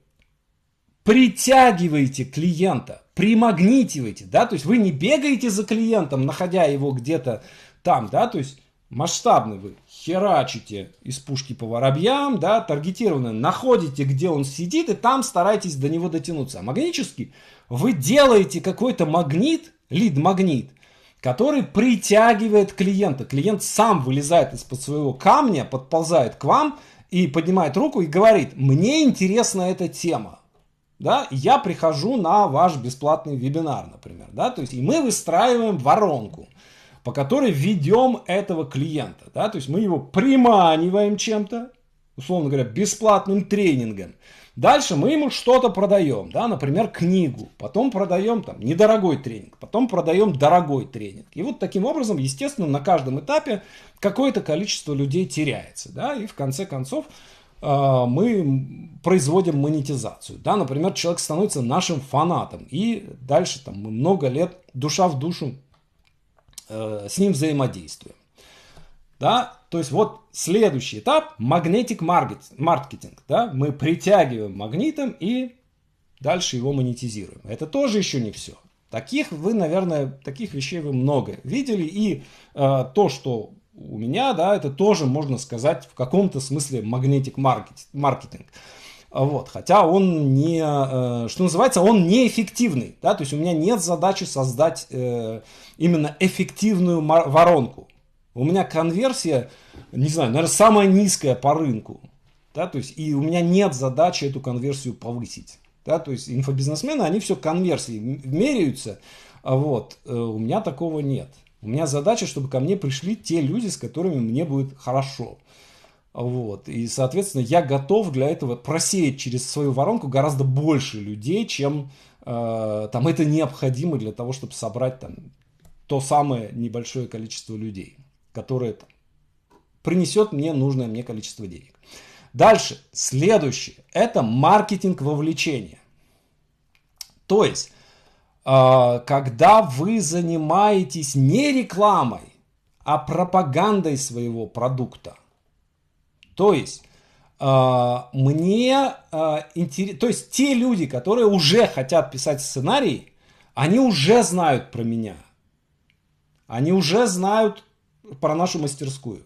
притягиваете клиента, примагнитиваете, да, то есть вы не бегаете за клиентом, находя его где-то там, да, то есть масштабный вы, херачите из пушки по воробьям, да, таргетированно, находите, где он сидит, и там старайтесь до него дотянуться. А магнически вы делаете какой-то магнит, лид-магнит, который притягивает клиента. Клиент сам вылезает из-под своего камня, подползает к вам и поднимает руку и говорит, мне интересна эта тема. Да, я прихожу на ваш бесплатный вебинар, например, да, то есть и мы выстраиваем воронку – по которой ведем этого клиента. Да? То есть мы его приманиваем чем-то, условно говоря, бесплатным тренингом. Дальше мы ему что-то продаем, да, например, книгу, потом продаем там недорогой тренинг, потом продаем дорогой тренинг. И вот таким образом, естественно, на каждом этапе какое-то количество людей теряется, да, и в конце концов а, мы производим монетизацию, да, например, человек становится нашим фанатом, и дальше там мы много лет душа в душу Э, с ним взаимодействуем. Да? То есть вот следующий этап – магнетик маркетинг. Да? Мы притягиваем магнитом и дальше его монетизируем. Это тоже еще не все. Таких вы, наверное, таких вещей вы много видели. И э, то, что у меня, да, это тоже, можно сказать, в каком-то смысле магнетик маркетинг. Вот, хотя он не, э, что называется, он неэффективный, да, то есть у меня нет задачи создать э, именно эффективную воронку. У меня конверсия, не знаю, наверное, самая низкая по рынку. Да, то есть, и у меня нет задачи эту конверсию повысить. Да, то есть инфобизнесмены, они все конверсии меряются. А вот, э, у меня такого нет. У меня задача, чтобы ко мне пришли те люди, с которыми мне будет хорошо. Вот. И, соответственно, я готов для этого просеять через свою воронку гораздо больше людей, чем э, там это необходимо для того, чтобы собрать там то самое небольшое количество людей, которое там, принесет мне нужное мне количество денег. Дальше, следующее, это маркетинг вовлечения. То есть, а, когда вы занимаетесь не рекламой, а пропагандой своего продукта. То есть, а, мне а, интересно, то есть те люди, которые уже хотят писать сценарий, они уже знают про меня – они уже знают про нашу мастерскую.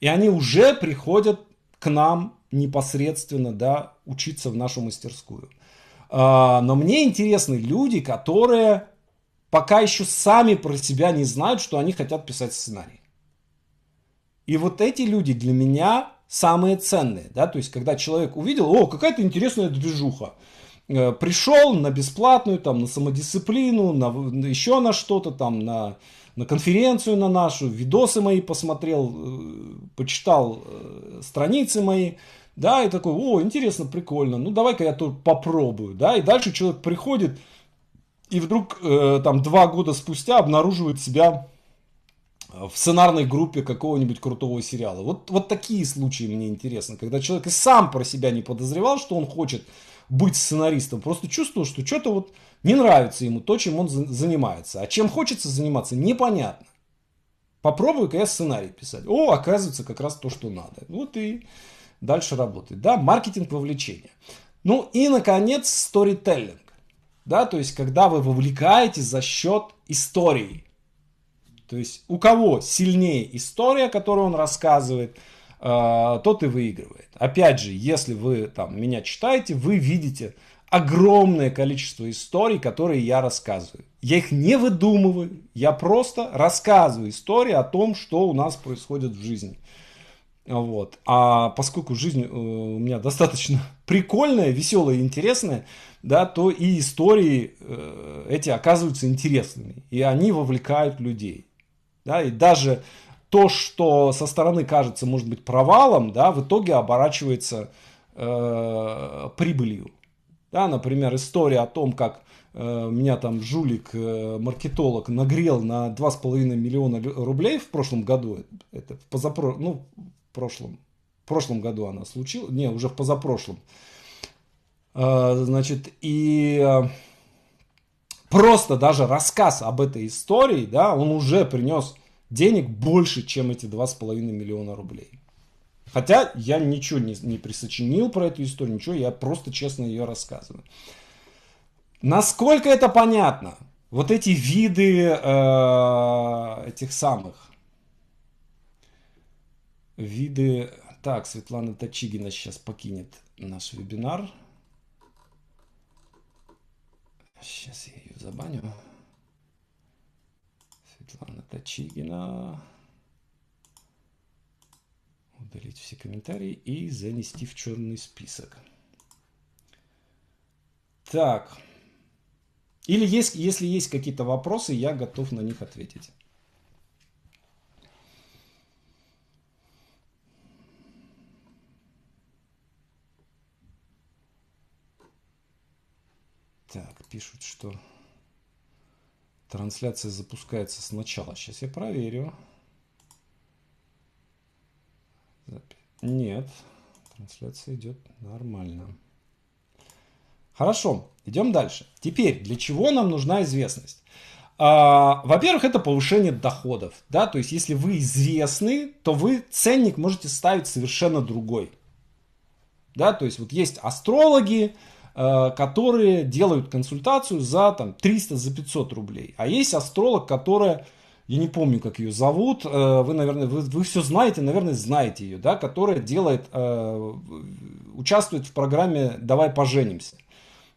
И они уже приходят к нам непосредственно да, учиться в нашу мастерскую. А, но мне интересны люди, которые пока еще сами про себя не знают, что они хотят писать сценарий. И вот эти люди для меня самые ценные. Да? То есть, когда человек увидел, о, какая-то интересная движуха. Э, пришел на бесплатную, там, на самодисциплину, на еще на что-то, там, на на конференцию на нашу, видосы мои посмотрел, э, почитал э, страницы мои, да, и такой, о, интересно, прикольно, ну давай-ка я тут попробую, да, и дальше человек приходит, и вдруг э, там два года спустя обнаруживает себя в сценарной группе какого-нибудь крутого сериала. Вот, вот такие случаи мне интересны, когда человек и сам про себя не подозревал, что он хочет быть сценаристом, просто чувствовал, что что-то вот не нравится ему то, чем он занимается. А чем хочется заниматься, непонятно. Попробую-ка я сценарий писать. О, оказывается, как раз то, что надо. Вот и дальше работает. Да, маркетинг вовлечения. Ну и, наконец, сторителлинг. Да, то есть, когда вы вовлекаете за счет истории. То есть, у кого сильнее история, которую он рассказывает, а, тот и выигрывает. Опять же, если вы там меня читаете, вы видите, огромное количество историй, которые я рассказываю. Я их не выдумываю, я просто рассказываю истории о том, что у нас происходит в жизни. Вот. А поскольку жизнь э, у меня достаточно прикольная, веселая и интересная, да, то и истории э, эти оказываются интересными, и они вовлекают людей. Да, и даже то, что со стороны кажется, может быть, провалом, да, в итоге оборачивается э, прибылью. Да, например, история о том, как э, меня там жулик, э, маркетолог нагрел на 2,5 миллиона рублей в прошлом году. Это в позапро... ну, в прошлом. В прошлом году она случилась. Не, уже в позапрошлом. Э, значит, и э, просто даже рассказ об этой истории, да, он уже принес денег больше, чем эти 2,5 миллиона рублей. Хотя я ничего не, не присочинил про эту историю, ничего, я просто честно ее рассказываю. Насколько это понятно? Вот эти виды э, этих самых виды. Так, Светлана Тачигина сейчас покинет наш вебинар. Сейчас я ее забаню. Светлана Тачигина удалить все комментарии и занести в черный список. Так. Или есть, если есть какие-то вопросы, я готов на них ответить. Так, пишут, что трансляция запускается сначала. Сейчас я проверю. Нет, трансляция идет нормально. Хорошо, идем дальше. Теперь, для чего нам нужна известность? А, во-первых, это повышение доходов. Да? То есть, если вы известны, то вы ценник можете ставить совершенно другой. Да? То есть, вот есть астрологи, э, которые делают консультацию за там, 300, за 500 рублей. А есть астролог, который я не помню, как ее зовут, э, вы, наверное, вы, вы все знаете, наверное, знаете ее, да, которая делает, э, участвует в программе «Давай поженимся».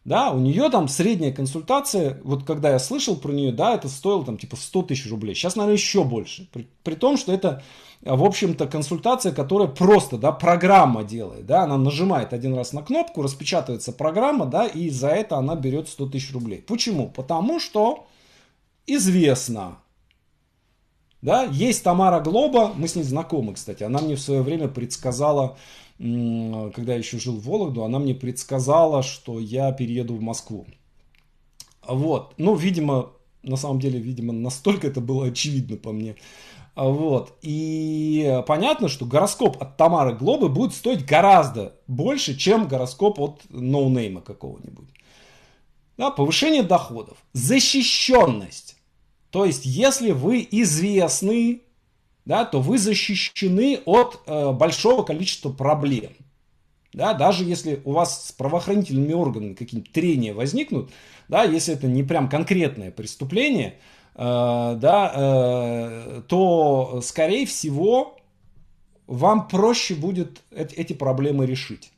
Да, у нее там средняя консультация, вот когда я слышал про нее, да, это стоило там типа 100 тысяч рублей. Сейчас, наверное, еще больше. При, при том, что это, в общем-то, консультация, которая просто, да, программа делает, да, она нажимает один раз на кнопку, распечатывается программа, да, и за это она берет 100 тысяч рублей. Почему? Потому что известно, да, есть Тамара Глоба, мы с ней знакомы, кстати. Она мне в свое время предсказала, когда я еще жил в Вологду, она мне предсказала, что я перееду в Москву. Вот, ну, видимо, на самом деле, видимо, настолько это было очевидно по мне. Вот. И понятно, что гороскоп от Тамары Глобы будет стоить гораздо больше, чем гороскоп от ноунейма какого-нибудь. Да, повышение доходов, защищенность то есть, если вы известны, да, то вы защищены от э, большого количества проблем. Да, даже если у вас с правоохранительными органами какие-то трения возникнут, да, если это не прям конкретное преступление, э, да, э, то, скорее всего, вам проще будет эти проблемы решить.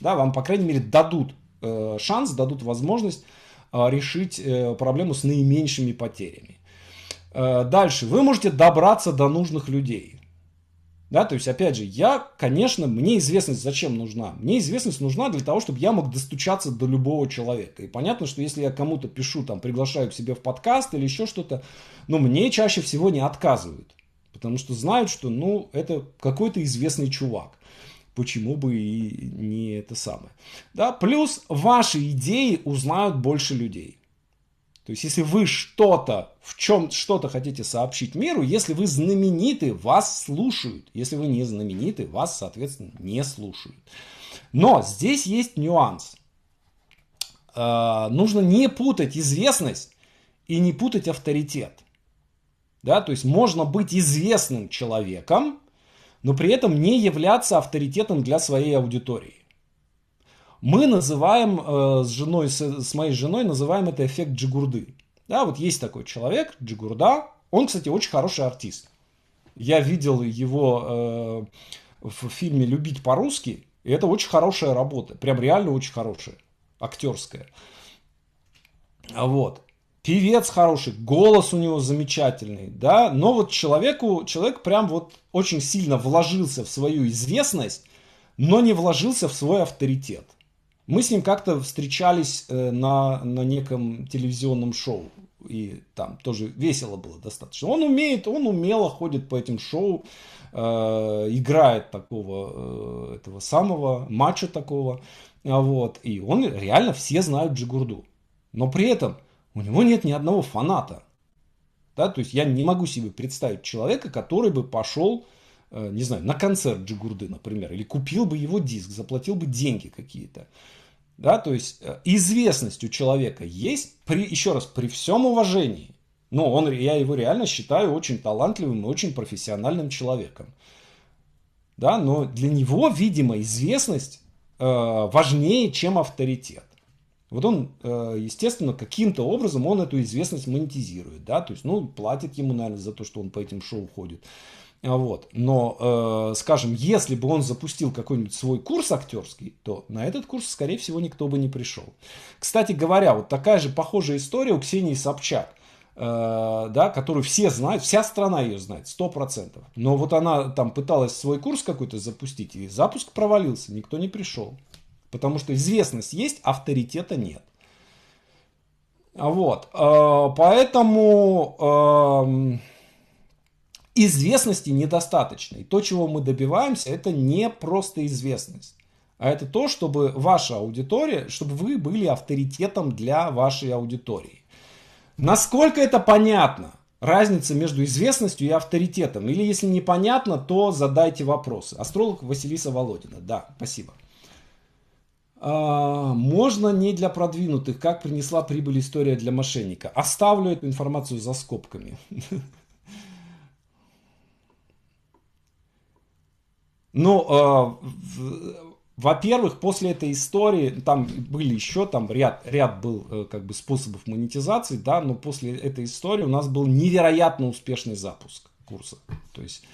Да, вам, по крайней мере, дадут э, шанс, дадут возможность а, решить э, проблему с наименьшими потерями. Э, дальше. Вы можете добраться до нужных людей. Да, то есть, опять же, я, конечно, мне известность зачем нужна? Мне известность нужна для того, чтобы я мог достучаться до любого человека. И понятно, что если я кому-то пишу, там, приглашаю к себе в подкаст или еще что-то, но ну, мне чаще всего не отказывают. Потому что знают, что, ну, это какой-то известный чувак почему бы и не это самое. Да? Плюс ваши идеи узнают больше людей. То есть, если вы что-то, в чем что-то хотите сообщить миру, если вы знамениты, вас слушают. Если вы не знамениты, вас, соответственно, не слушают. Но здесь есть нюанс. Э, нужно не путать известность и не путать авторитет. Да, то есть можно быть известным человеком, но при этом не являться авторитетом для своей аудитории. Мы называем э, с женой, с, с моей женой называем это эффект Джигурды. Да, вот есть такой человек, Джигурда. Он, кстати, очень хороший артист. Я видел его э, в фильме «Любить по-русски», и это очень хорошая работа. Прям реально очень хорошая. Актерская. Вот певец хороший, голос у него замечательный, да, но вот человеку, человек прям вот очень сильно вложился в свою известность, но не вложился в свой авторитет. Мы с ним как-то встречались э, на, на неком телевизионном шоу, и там тоже весело было достаточно. Он умеет, он умело ходит по этим шоу, э, играет такого, э, этого самого, мачо такого, а вот, и он реально все знают Джигурду. Но при этом у него нет ни одного фаната. Да, то есть я не могу себе представить человека, который бы пошел, э, не знаю, на концерт Джигурды, например, или купил бы его диск, заплатил бы деньги какие-то. Да, то есть э, известность у человека есть, при, еще раз, при всем уважении. Но он, я его реально считаю очень талантливым и очень профессиональным человеком. Да, но для него, видимо, известность э, важнее, чем авторитет. Вот он, э, естественно, каким-то образом он эту известность монетизирует, да, то есть, ну, платит ему, наверное, за то, что он по этим шоу ходит. А вот. Но, э, скажем, если бы он запустил какой-нибудь свой курс актерский, то на этот курс, скорее всего, никто бы не пришел. Кстати говоря, вот такая же похожая история у Ксении Собчак, э, да, которую все знают, вся страна ее знает, сто процентов. Но вот она там пыталась свой курс какой-то запустить, и запуск провалился, никто не пришел. Потому что известность есть, авторитета нет. А вот. Э, поэтому эм, известности недостаточно. И то, чего мы добиваемся, это не просто известность. А это то, чтобы ваша аудитория, чтобы вы были авторитетом для вашей аудитории. Насколько это понятно? Разница между известностью и авторитетом. Или если непонятно, то задайте вопросы. Астролог Василиса Володина. Да, спасибо. А, можно не для продвинутых, как принесла прибыль история для мошенника. Оставлю эту информацию за скобками. Ну, а, во-первых, после этой истории, там были еще, там ряд, ряд был э, как бы способов монетизации, да, но после этой истории у нас был невероятно успешный запуск курса. То есть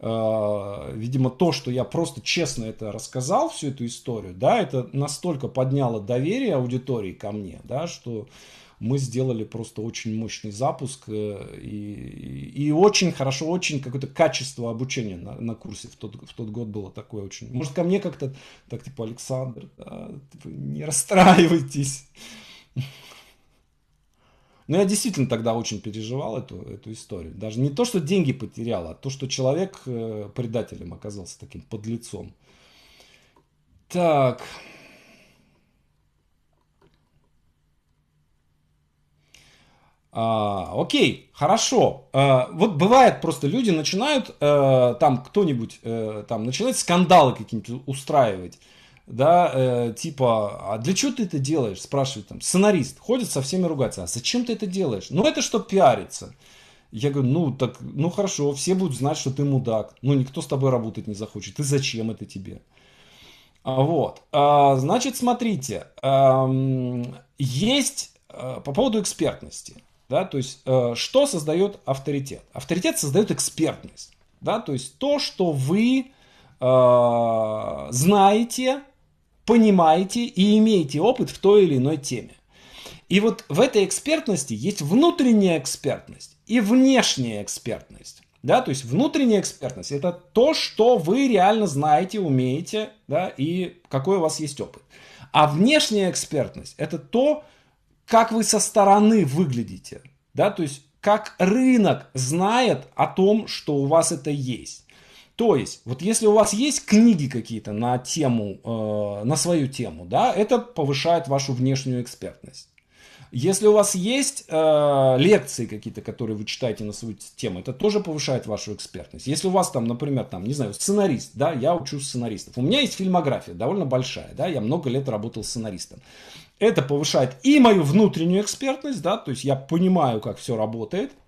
Э, видимо, то, что я просто честно это рассказал, всю эту историю, да, это настолько подняло доверие аудитории ко мне, да, что мы сделали просто очень мощный запуск э, и, и, очень хорошо, очень какое-то качество обучения на, на курсе в тот, в тот год было такое очень. Может, ко мне как-то так, типа, Александр, да, типа, не расстраивайтесь. Но ну, я действительно тогда очень переживал эту, эту историю. Даже не то, что деньги потерял, а то, что человек э, предателем оказался таким подлецом. Так. А, окей, хорошо. А, вот бывает просто люди начинают а, там кто-нибудь а, там начинают скандалы какие-нибудь устраивать да, э, типа, а для чего ты это делаешь, спрашивает там, сценарист, ходит со всеми ругаться, а зачем ты это делаешь? Ну, это что пиарится. Я говорю, ну, так, ну, хорошо, все будут знать, что ты мудак, ну, никто с тобой работать не захочет, ты зачем это тебе? А вот, а, значит, смотрите, а, есть а, по поводу экспертности, да, то есть, а, что создает авторитет? Авторитет создает экспертность, да, то есть, то, что вы э, знаете, понимаете и имеете опыт в той или иной теме. И вот в этой экспертности есть внутренняя экспертность и внешняя экспертность. Да, то есть внутренняя экспертность – это то, что вы реально знаете, умеете, да, и какой у вас есть опыт. А внешняя экспертность – это то, как вы со стороны выглядите, да, то есть как рынок знает о том, что у вас это есть. То есть, вот если у вас есть книги какие-то на тему, э, на свою тему, да, это повышает вашу внешнюю экспертность. Если у вас есть э, лекции какие-то, которые вы читаете на свою тему, это тоже повышает вашу экспертность. Если у вас там, например, там, не знаю, сценарист, да, я учу сценаристов. У меня есть фильмография довольно большая, да, я много лет работал сценаристом. Это повышает и мою внутреннюю экспертность, да, то есть я понимаю, как все работает –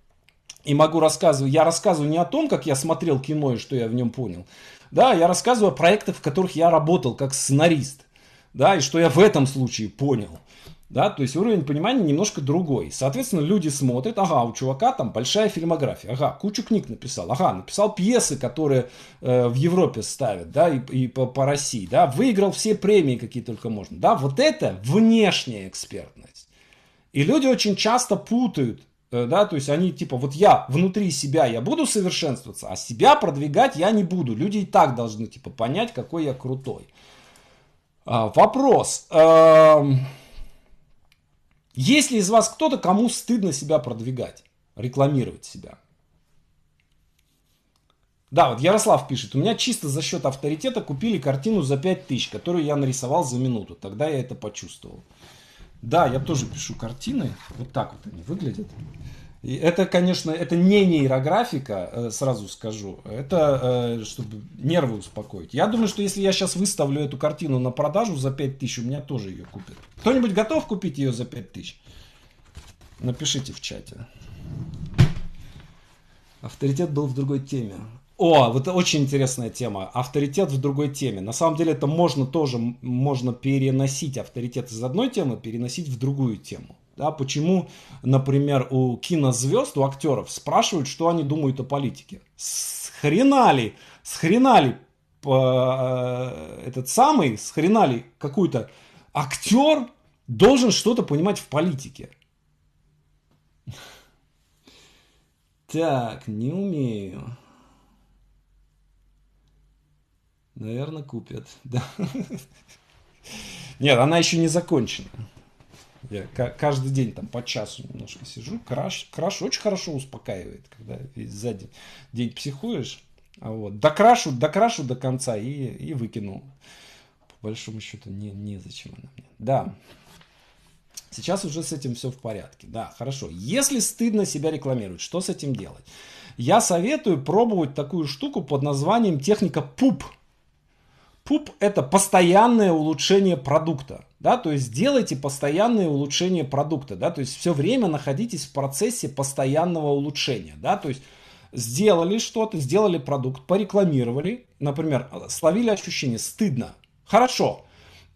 и могу рассказывать. Я рассказываю не о том, как я смотрел кино и что я в нем понял. Да, я рассказываю о проектах, в которых я работал как сценарист. Да, и что я в этом случае понял. Да, то есть уровень понимания немножко другой. Соответственно, люди смотрят, ага, у чувака там большая фильмография, ага, кучу книг написал, ага, написал пьесы, которые э, в Европе ставят, да, и, и по, по России, да, выиграл все премии, какие только можно, да, вот это внешняя экспертность. И люди очень часто путают Э, да, то есть они типа вот я внутри себя я буду совершенствоваться, а себя продвигать я не буду. Люди и так должны типа понять, какой я крутой. А, вопрос. А, есть ли из вас кто-то, кому стыдно себя продвигать, рекламировать себя? Да, вот Ярослав пишет, у меня чисто за счет авторитета купили картину за 5000, которую я нарисовал за минуту. Тогда я это почувствовал. Да, я тоже пишу картины. Вот так вот они выглядят. И это, конечно, это не нейрографика, э, сразу скажу. Это э, чтобы нервы успокоить. Я думаю, что если я сейчас выставлю эту картину на продажу за 5000, у меня тоже ее купят. Кто-нибудь готов купить ее за 5000? Напишите в чате. Авторитет был в другой теме. О, вот очень интересная тема. Авторитет в другой теме. На самом деле это можно тоже, можно переносить авторитет из одной темы, переносить в другую тему. Да, почему, например, у кинозвезд, у актеров спрашивают, что они думают о политике. Схренали, схренали, э, этот самый, схренали какой-то актер должен что-то понимать в политике. Так, не умею. Наверное, купят. Да. Нет, она еще не закончена. Я каждый день там по часу немножко сижу. Краш, краш очень хорошо успокаивает, когда за день, день психуешь. А вот, докрашу, докрашу до конца и, и выкину. По большому счету, не, незачем она мне. Да. Сейчас уже с этим все в порядке. Да, хорошо. Если стыдно себя рекламировать, что с этим делать? Я советую пробовать такую штуку под названием техника пуп. Пуп – это постоянное улучшение продукта. Да, то есть делайте постоянное улучшение продукта, да, то есть все время находитесь в процессе постоянного улучшения, да, то есть сделали что-то, сделали продукт, порекламировали, например, словили ощущение стыдно, хорошо,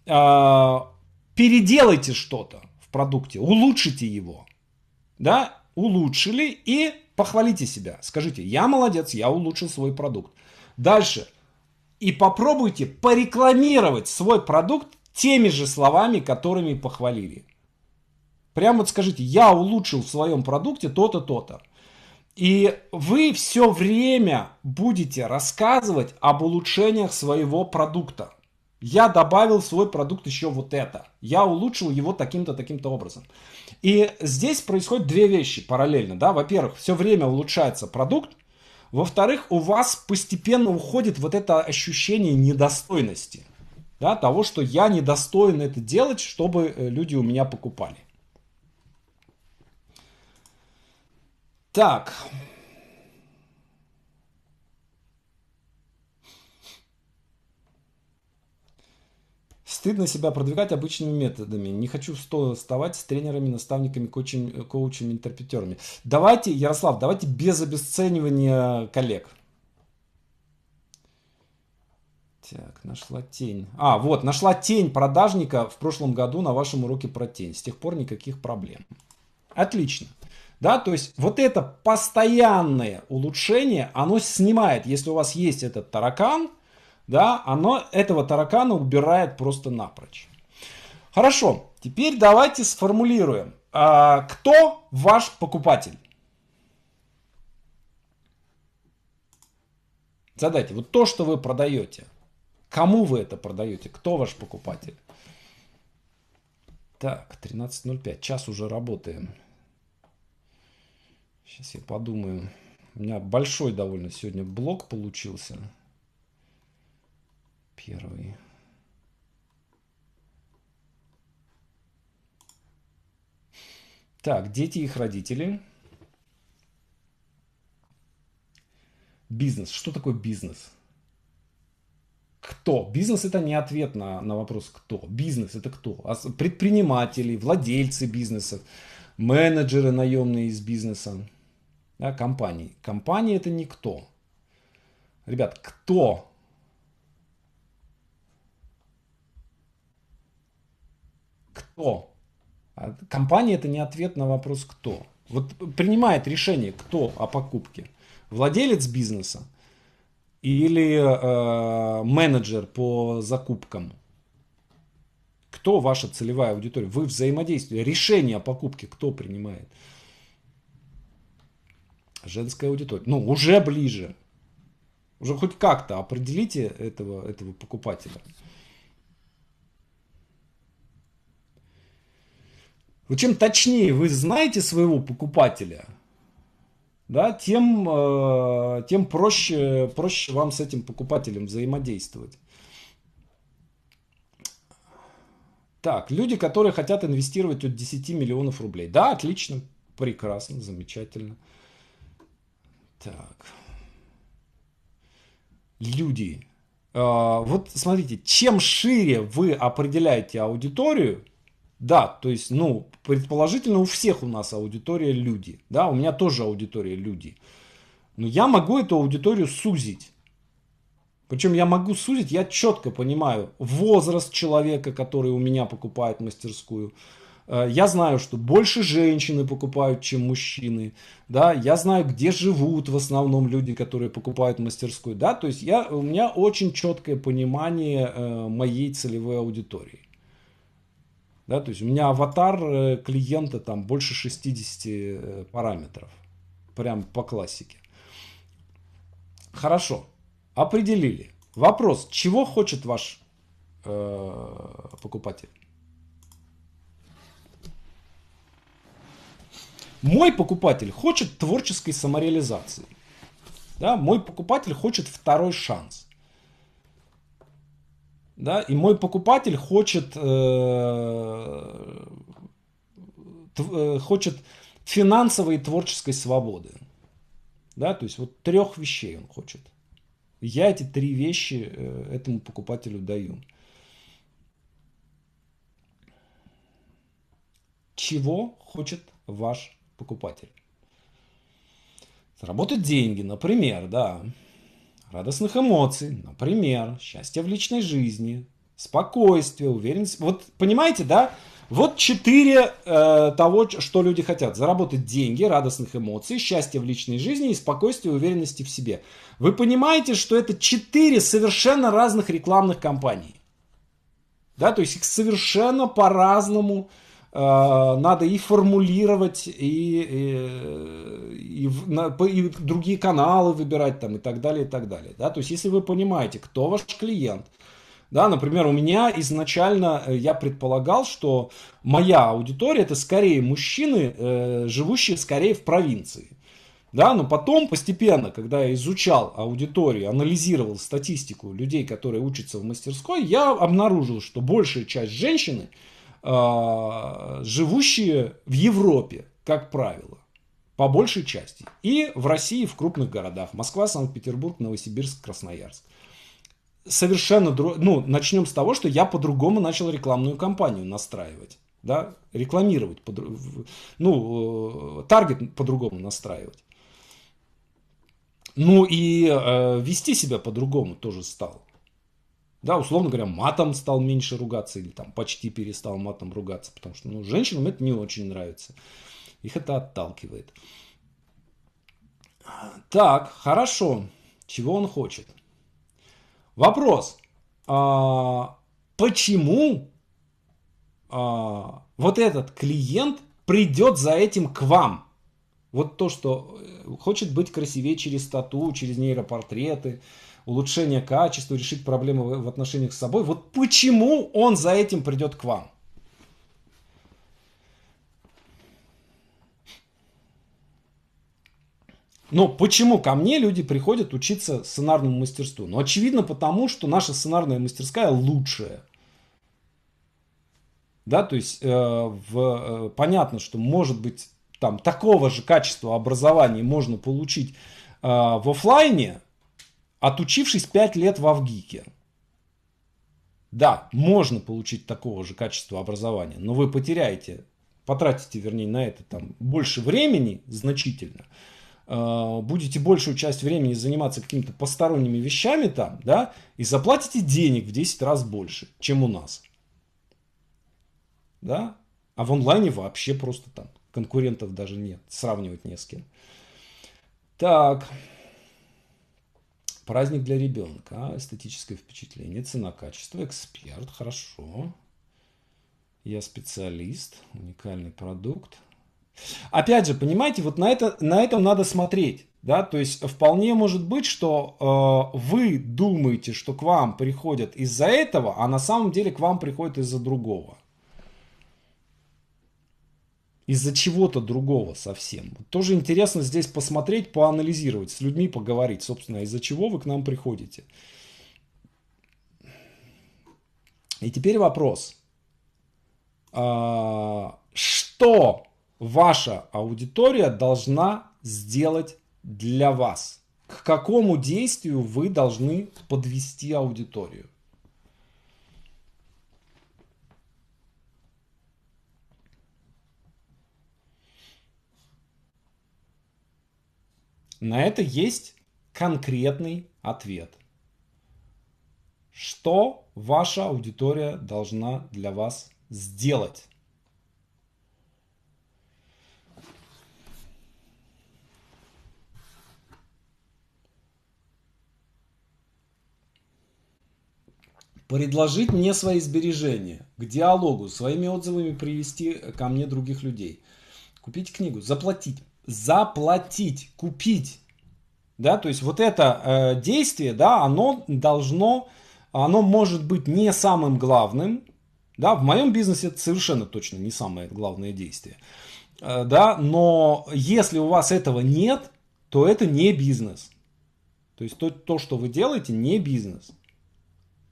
а, переделайте что-то в продукте, улучшите его, да, улучшили и похвалите себя, скажите, я молодец, я улучшил свой продукт. Дальше, и попробуйте порекламировать свой продукт теми же словами, которыми похвалили. Прямо вот скажите, я улучшил в своем продукте то-то, то-то. И вы все время будете рассказывать об улучшениях своего продукта. Я добавил в свой продукт еще вот это. Я улучшил его таким-то, таким-то образом. И здесь происходят две вещи параллельно. Да? Во-первых, все время улучшается продукт, во-вторых, у вас постепенно уходит вот это ощущение недостойности. Да, того, что я недостоин это делать, чтобы э, люди у меня покупали. Так, Стыдно себя продвигать обычными методами. Не хочу вставать с тренерами, наставниками, коучами, коучами, интерпретерами. Давайте, Ярослав, давайте без обесценивания коллег. Так, нашла тень. А, вот, нашла тень продажника в прошлом году на вашем уроке про тень. С тех пор никаких проблем. Отлично. Да, то есть вот это постоянное улучшение, оно снимает, если у вас есть этот таракан – да, оно этого таракана убирает просто напрочь. Хорошо, теперь давайте сформулируем, а, кто ваш покупатель? Задайте, вот то, что вы продаете, кому вы это продаете, кто ваш покупатель? Так, 13.05, час уже работаем. Сейчас я подумаю. У меня большой довольно сегодня блок получился первый. Так, дети и их родители. Бизнес. Что такое бизнес? Кто? Бизнес это не ответ на, на вопрос кто. Бизнес это кто? Предприниматели, владельцы бизнеса, менеджеры наемные из бизнеса, да, компании. Компании это никто. Ребят, кто кто. А компания это не ответ на вопрос кто. Вот принимает решение кто о покупке. Владелец бизнеса или э, менеджер по закупкам. Кто ваша целевая аудитория? Вы взаимодействуете. Решение о покупке кто принимает? Женская аудитория. Ну, уже ближе. Уже хоть как-то определите этого, этого покупателя. Но ну, чем точнее вы знаете своего покупателя, да, тем, э, тем проще, проще вам с этим покупателем взаимодействовать. Так, люди, которые хотят инвестировать от 10 миллионов рублей. Да, отлично, прекрасно, замечательно. Так. Люди. Э, вот смотрите, чем шире вы определяете аудиторию, да, то есть, ну, предположительно, у всех у нас аудитория люди. Да, у меня тоже аудитория люди. Но я могу эту аудиторию сузить. Причем я могу сузить, я четко понимаю возраст человека, который у меня покупает мастерскую. Э, я знаю, что больше женщины покупают, чем мужчины. Да, я знаю, где живут в основном люди, которые покупают мастерскую. Да, то есть я, у меня очень четкое понимание э, моей целевой аудитории. Да, то есть у меня аватар э, клиента там больше 60 э, параметров. Прям по классике. Хорошо. Определили. Вопрос, чего хочет ваш э, покупатель? Мой покупатель хочет творческой самореализации. Да, мой покупатель хочет второй шанс да, и мой покупатель хочет, э, э, хочет финансовой и творческой свободы. Да, то есть вот трех вещей он хочет. Я эти три вещи э, этому покупателю даю. Чего хочет ваш покупатель? Заработать деньги, например, да радостных эмоций, например, счастье в личной жизни, спокойствие, уверенность. Вот понимаете, да? Вот четыре э, того, что люди хотят. Заработать деньги, радостных эмоций, счастье в личной жизни и спокойствие и уверенности в себе. Вы понимаете, что это четыре совершенно разных рекламных кампаний. Да, то есть их совершенно по-разному Э, надо и формулировать, и, и, и, и другие каналы выбирать там и так далее, и так далее. Да? То есть, если вы понимаете, кто ваш клиент, да, например, у меня изначально э, я предполагал, что моя аудитория это скорее мужчины, э, живущие скорее в провинции. Да, но потом постепенно, когда я изучал аудиторию, анализировал статистику людей, которые учатся в мастерской, я обнаружил, что большая часть женщины, а, живущие в Европе, как правило, по большей части. И в России в крупных городах. Москва, Санкт-Петербург, Новосибирск, Красноярск. Совершенно друг... Ну, начнем с того, что я по-другому начал рекламную кампанию настраивать. Да? Рекламировать. По... Ну, э, таргет по-другому настраивать. Ну и э, вести себя по-другому тоже стал да, условно говоря, матом стал меньше ругаться или там почти перестал матом ругаться, потому что ну, женщинам это не очень нравится. Их это отталкивает. Так, хорошо. Чего он хочет? Вопрос. А, почему а, вот этот клиент придет за этим к вам? Вот то, что э, хочет быть красивее через тату, через нейропортреты, улучшение качества, решить проблемы в отношениях с собой. Вот почему он за этим придет к вам? Но почему ко мне люди приходят учиться сценарному мастерству? Ну, очевидно, потому что наша сценарная мастерская лучшая. Да, то есть э, в, э, понятно, что может быть там такого же качества образования можно получить э, в офлайне, отучившись 5 лет в Авгике. Да, можно получить такого же качества образования, но вы потеряете, потратите, вернее, на это там больше времени значительно, э, будете большую часть времени заниматься какими-то посторонними вещами там, да, и заплатите денег в 10 раз больше, чем у нас. Да? А в онлайне вообще просто там конкурентов даже нет, сравнивать не с кем. Так, Праздник для ребенка, эстетическое впечатление, цена, качество, эксперт, хорошо. Я специалист, уникальный продукт. Опять же, понимаете, вот на, это, на этом надо смотреть. Да, то есть вполне может быть, что э, вы думаете, что к вам приходят из-за этого, а на самом деле к вам приходят из-за другого из-за чего-то другого совсем. Тоже интересно здесь посмотреть, поанализировать, с людьми поговорить, собственно, из-за чего вы к нам приходите. И теперь вопрос. А, что ваша аудитория должна сделать для вас? К какому действию вы должны подвести аудиторию? На это есть конкретный ответ. Что ваша аудитория должна для вас сделать? Предложить мне свои сбережения, к диалогу, своими отзывами привести ко мне других людей. Купить книгу, заплатить, заплатить, купить. Да, то есть вот это э, действие, да, оно должно, оно может быть не самым главным, да, в моем бизнесе это совершенно точно не самое главное действие, э, да, но если у вас этого нет, то это не бизнес. То есть то, то что вы делаете, не бизнес.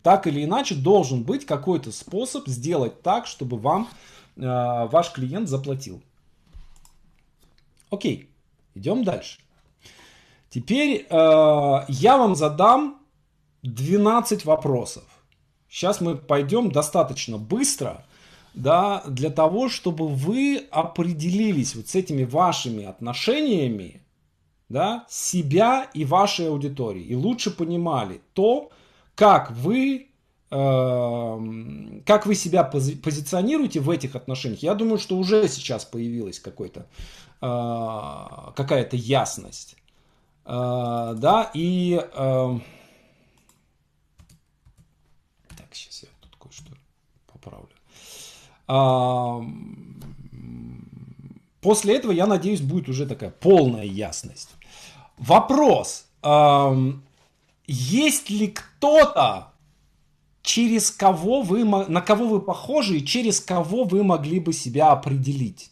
Так или иначе должен быть какой-то способ сделать так, чтобы вам э, ваш клиент заплатил. Окей, идем дальше. Теперь э, я вам задам 12 вопросов. Сейчас мы пойдем достаточно быстро, да, для того, чтобы вы определились вот с этими вашими отношениями, да, себя и вашей аудитории, и лучше понимали то, как вы э, как вы себя пози позиционируете в этих отношениях, я думаю, что уже сейчас появилось какое-то Э, какая-то ясность. Э, да, и... Э, так, сейчас я тут кое-что поправлю. После этого, я надеюсь, будет уже такая полная ясность. Вопрос. Есть ли кто-то, через кого вы, на кого вы похожи и через кого вы могли бы себя определить?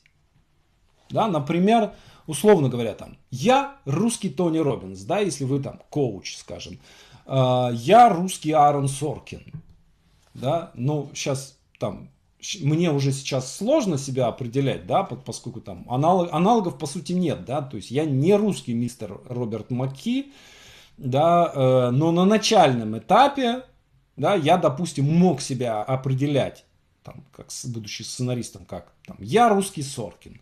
Да? Например, условно говоря, там, я русский Тони Робинс, да, если вы там коуч, скажем, а, я русский Аарон Соркин, да, ну, сейчас там, мне уже сейчас сложно себя определять, да, поскольку там аналог, аналогов по сути нет, да, то есть я не русский мистер Роберт Маки, да, э, но на начальном этапе, да, я, допустим, мог себя определять, там, как будучи сценаристом, как там, я русский Соркин,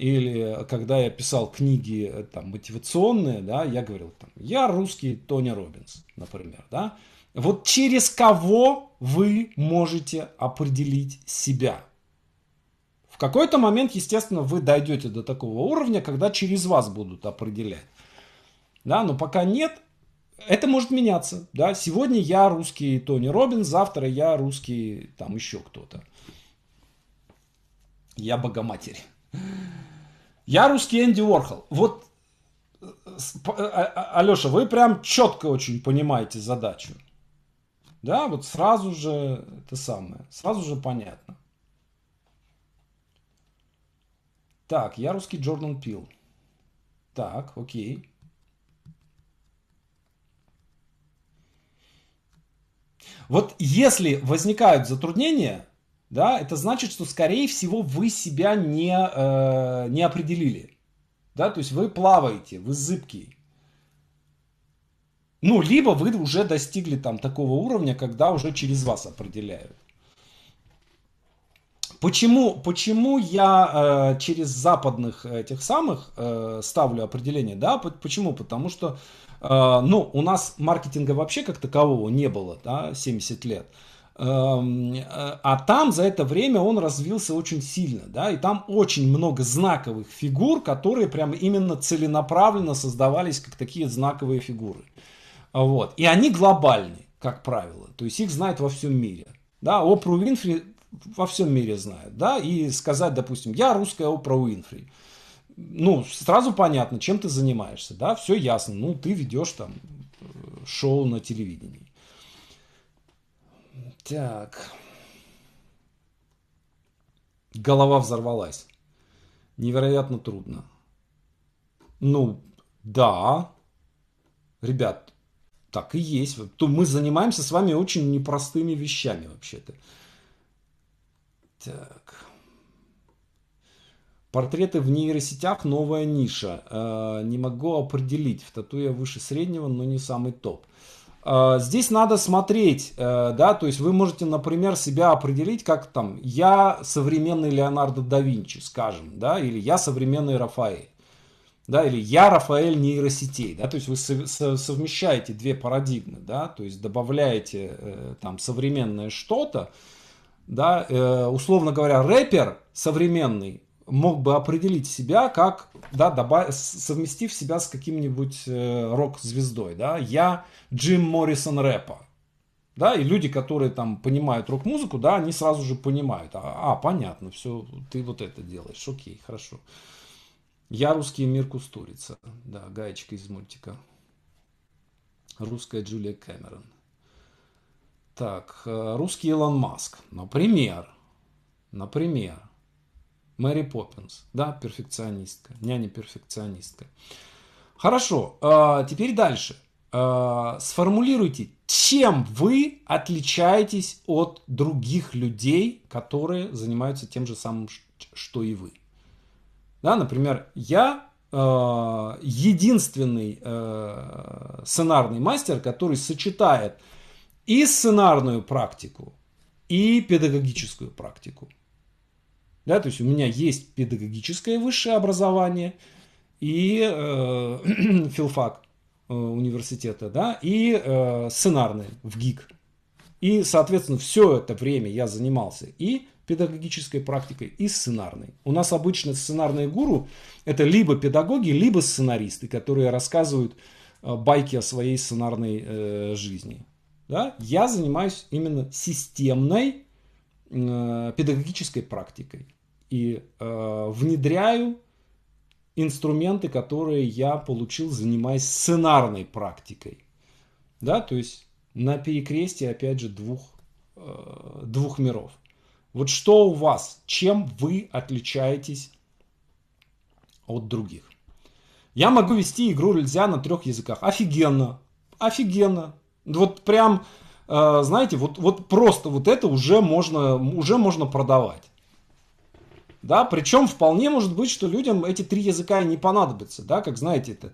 или когда я писал книги э, там, мотивационные, да, я говорил, там, я русский Тони Робинс, например. Да? Вот через кого вы можете определить себя? В какой-то момент, естественно, вы дойдете до такого уровня, когда через вас будут определять. Да, но пока нет, это может меняться. Да? Сегодня я русский Тони Робинс, завтра я русский там еще кто-то. Я Богоматерь. Я русский Энди Уорхол. Вот, э, э, а, а, Алеша, вы прям четко очень понимаете задачу. Да, вот сразу же это самое, сразу же понятно. Так, я русский Джордан Пил. Так, окей. Вот если возникают затруднения, да, это значит, что, скорее всего, вы себя не, э, не определили. Да, то есть вы плаваете, вы зыбкий. Ну, либо вы уже достигли там такого уровня, когда уже через вас определяют. Почему, почему я э, через западных этих самых э, ставлю определение? Да, почему? Потому что, э, ну, у нас маркетинга вообще как такового не было, да, 70 лет. Э, Эм, э, а там за это время он развился очень сильно, да, и там очень много знаковых фигур, которые прямо именно целенаправленно создавались как такие знаковые фигуры. Вот. И они глобальны, как правило, то есть их знают во всем мире. Да, Опру Уинфри во всем мире знают, да, и сказать, допустим, я русская Опра Уинфри, ну, сразу понятно, чем ты занимаешься, да, все ясно, ну, ты ведешь там э, шоу на телевидении. Так. Голова взорвалась. Невероятно трудно. Ну, да. Ребят, так и есть. То мы занимаемся с вами очень непростыми вещами вообще-то. Так. Портреты в нейросетях – новая ниша. Э, не могу определить. В тату я выше среднего, но не самый топ. А, здесь надо смотреть, э, да, то есть вы можете, например, себя определить, как там, я современный Леонардо да Винчи, скажем, да, или я современный Рафаэль, да, или я Рафаэль нейросетей, да, то есть вы совмещаете две парадигмы, да, то есть добавляете э, там современное что-то, да, э, условно говоря, рэпер современный, мог бы определить себя как, да, добав... совместив себя с каким-нибудь э, рок-звездой, да, я Джим Моррисон рэпа, да, и люди, которые там понимают рок-музыку, да, они сразу же понимают, а, а, понятно, все, ты вот это делаешь, окей, хорошо. Я русский мир Кустурица, да, гаечка из мультика. Русская Джулия Кэмерон. Так, э, русский Илон Маск, например, например, Мэри Поппинс, да, перфекционистка, няня-перфекционистка. Хорошо, а, теперь дальше. А, сформулируйте, чем вы отличаетесь от других людей, которые занимаются тем же самым, что и вы. Да, например, я а, единственный сценарный мастер, который сочетает и сценарную практику, и педагогическую практику. Да, то есть у меня есть педагогическое высшее образование и э, филфак э, университета, да, и э, сценарное в ГИК. И, соответственно, все это время я занимался и педагогической практикой, и сценарной. У нас обычно сценарные гуру – это либо педагоги, либо сценаристы, которые рассказывают э, байки о своей сценарной э, жизни. Да? Я занимаюсь именно системной Э, педагогической практикой и э, внедряю инструменты, которые я получил, занимаясь сценарной практикой. Да, то есть на перекрестии, опять же, двух, э, двух миров. Вот что у вас, чем вы отличаетесь от других? Я могу вести игру нельзя на трех языках. Офигенно. Офигенно. Вот прям а, знаете, вот, вот просто вот это уже можно, уже можно продавать. Да, причем вполне может быть, что людям эти три языка и не понадобятся, да, как знаете, это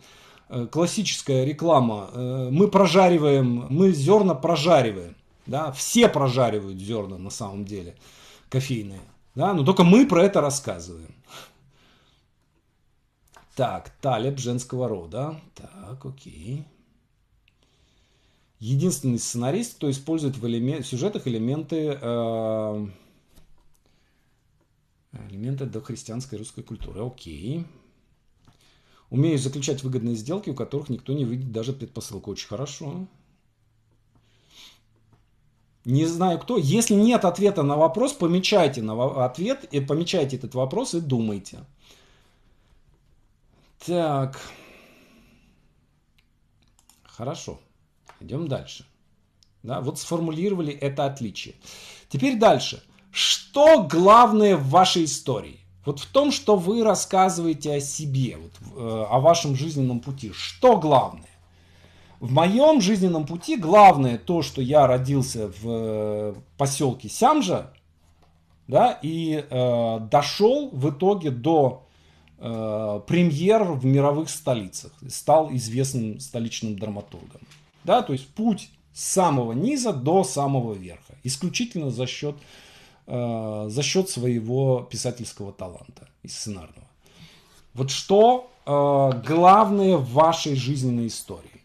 э, классическая реклама. Э, мы прожариваем, мы зерна прожариваем, да, все прожаривают зерна на самом деле кофейные, да, но только мы про это рассказываем. Так, талеб женского рода, так, окей единственный сценарист, кто использует в, элемент, в сюжетах элементы, э, элементы дохристианской русской культуры. Окей. Умею заключать выгодные сделки, у которых никто не видит даже предпосылку. Очень хорошо. Не знаю кто. Если нет ответа на вопрос, помечайте на ответ, и э, помечайте этот вопрос и думайте. Так. Хорошо. Идем дальше. Да, вот сформулировали это отличие. Теперь дальше. Что главное в вашей истории? Вот в том, что вы рассказываете о себе, вот, э, о вашем жизненном пути. Что главное? В моем жизненном пути главное то, что я родился в э, поселке Сямжа, да, и э, дошел в итоге до э, премьер в мировых столицах, стал известным столичным драматургом да, то есть путь с самого низа до самого верха, исключительно за счет, э, за счет своего писательского таланта и сценарного. Вот что э, главное в вашей жизненной истории?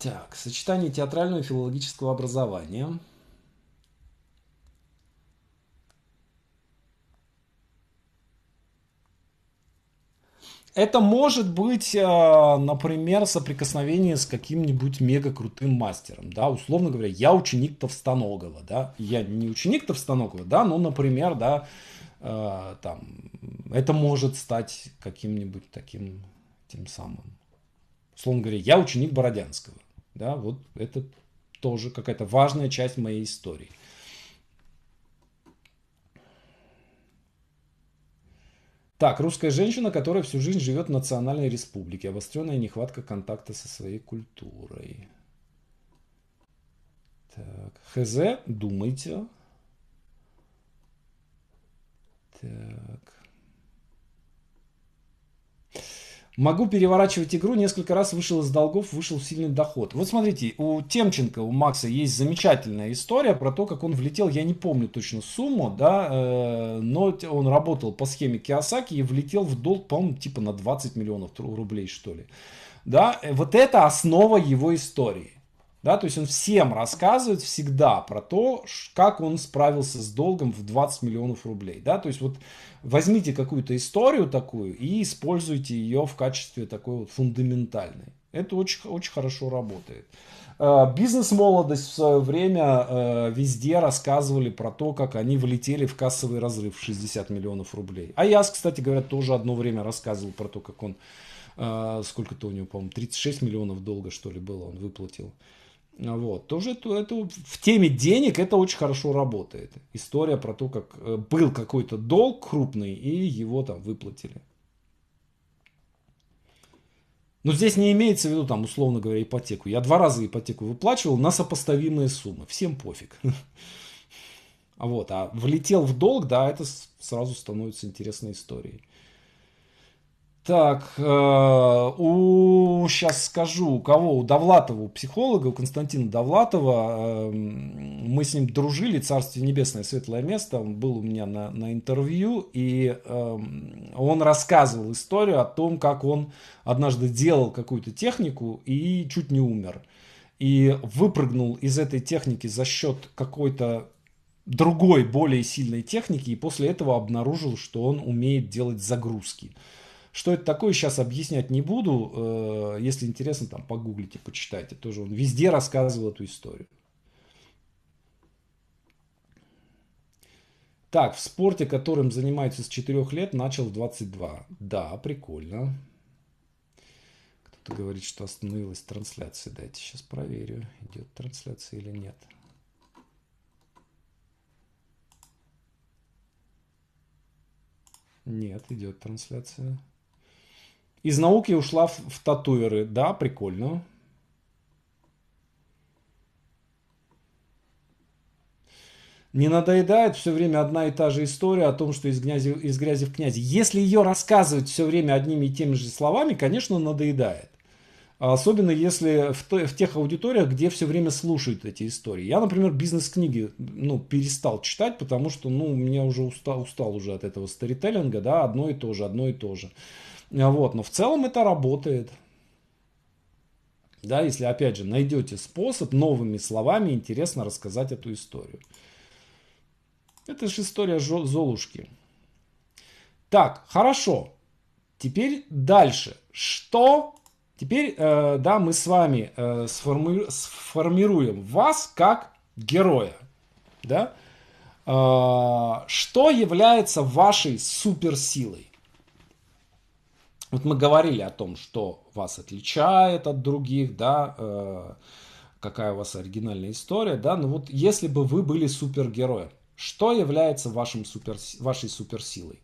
Так, сочетание театрального и филологического образования. Это может быть, э, например, соприкосновение с каким-нибудь мега крутым мастером, да, условно говоря, я ученик Товстоногова, да, я не ученик Товстоногова, да, но, например, да, э, там, это может стать каким-нибудь таким, тем самым, условно говоря, я ученик Бородянского, да, вот это тоже какая-то важная часть моей истории. Так, русская женщина, которая всю жизнь живет в национальной республике. Обостренная нехватка контакта со своей культурой. Так, ХЗ, думайте. Так. Могу переворачивать игру, несколько раз вышел из долгов, вышел в сильный доход. Вот смотрите, у Темченко, у Макса есть замечательная история про то, как он влетел, я не помню точно сумму, да, э, но он работал по схеме Киосаки и влетел в долг, по-моему, типа на 20 миллионов рублей, что ли. Да, э, вот это основа его истории. Да, то есть он всем рассказывает всегда про то, как он справился с долгом в 20 миллионов рублей. Да, то есть вот возьмите какую-то историю такую и используйте ее в качестве такой вот фундаментальной. Это очень, очень хорошо работает. Э, бизнес-молодость в свое время э, везде рассказывали про то, как они влетели в кассовый разрыв в 60 миллионов рублей. А Яс, кстати говоря, тоже одно время рассказывал про то, как он, э, сколько-то у него, по-моему, 36 миллионов долга, что ли, было, он выплатил. А вот. Тоже это, это, в теме денег это очень хорошо работает. История про то, как э, был какой-то долг крупный, и его там выплатили. Но здесь не имеется в виду, там, условно говоря, ипотеку. Я два раза ипотеку выплачивал на сопоставимые суммы. Всем пофиг. А вот, а влетел в долг, да, это сразу становится интересной историей. Так, э, у сейчас скажу, у кого? У Довлатова, у психолога, у Константина Довлатова. Эм, мы с ним дружили, Царствие Небесное, Светлое Место. Он был у меня на, на интервью, и эм, он рассказывал историю о том, как он однажды делал какую-то технику и чуть не умер. И выпрыгнул из этой техники за счет какой-то другой, более сильной техники, и после этого обнаружил, что он умеет делать загрузки. Что это такое, сейчас объяснять не буду. Э, если интересно, там погуглите, почитайте. Тоже он везде рассказывал эту историю. Так, в спорте, которым занимаются с 4 лет, начал в 22. Да, прикольно. Кто-то говорит, что остановилась трансляция. Дайте сейчас проверю, идет трансляция или нет. Нет, идет трансляция. Из науки ушла в, в татуеры. Да, прикольно. Не надоедает все время одна и та же история о том, что из грязи, из грязи в князи. Если ее рассказывать все время одними и теми же словами, конечно, надоедает. А особенно если в, в тех аудиториях, где все время слушают эти истории. Я, например, бизнес-книги ну, перестал читать, потому что ну, меня уже устал, устал уже от этого старителлинга, да, одно и то же, одно и то же. А, вот, но в целом это работает. Да, если, опять же, найдете способ новыми словами интересно рассказать эту историю. Это же история Золушки. Так, хорошо. Теперь дальше. Что? Теперь, э, да, мы с вами э, сформи... сформируем вас как героя. Да? Э, что является вашей суперсилой? Вот мы говорили о том, что вас отличает от других, да, э, какая у вас оригинальная история, да, но вот если бы вы были супергероем, что является вашим супер, вашей суперсилой?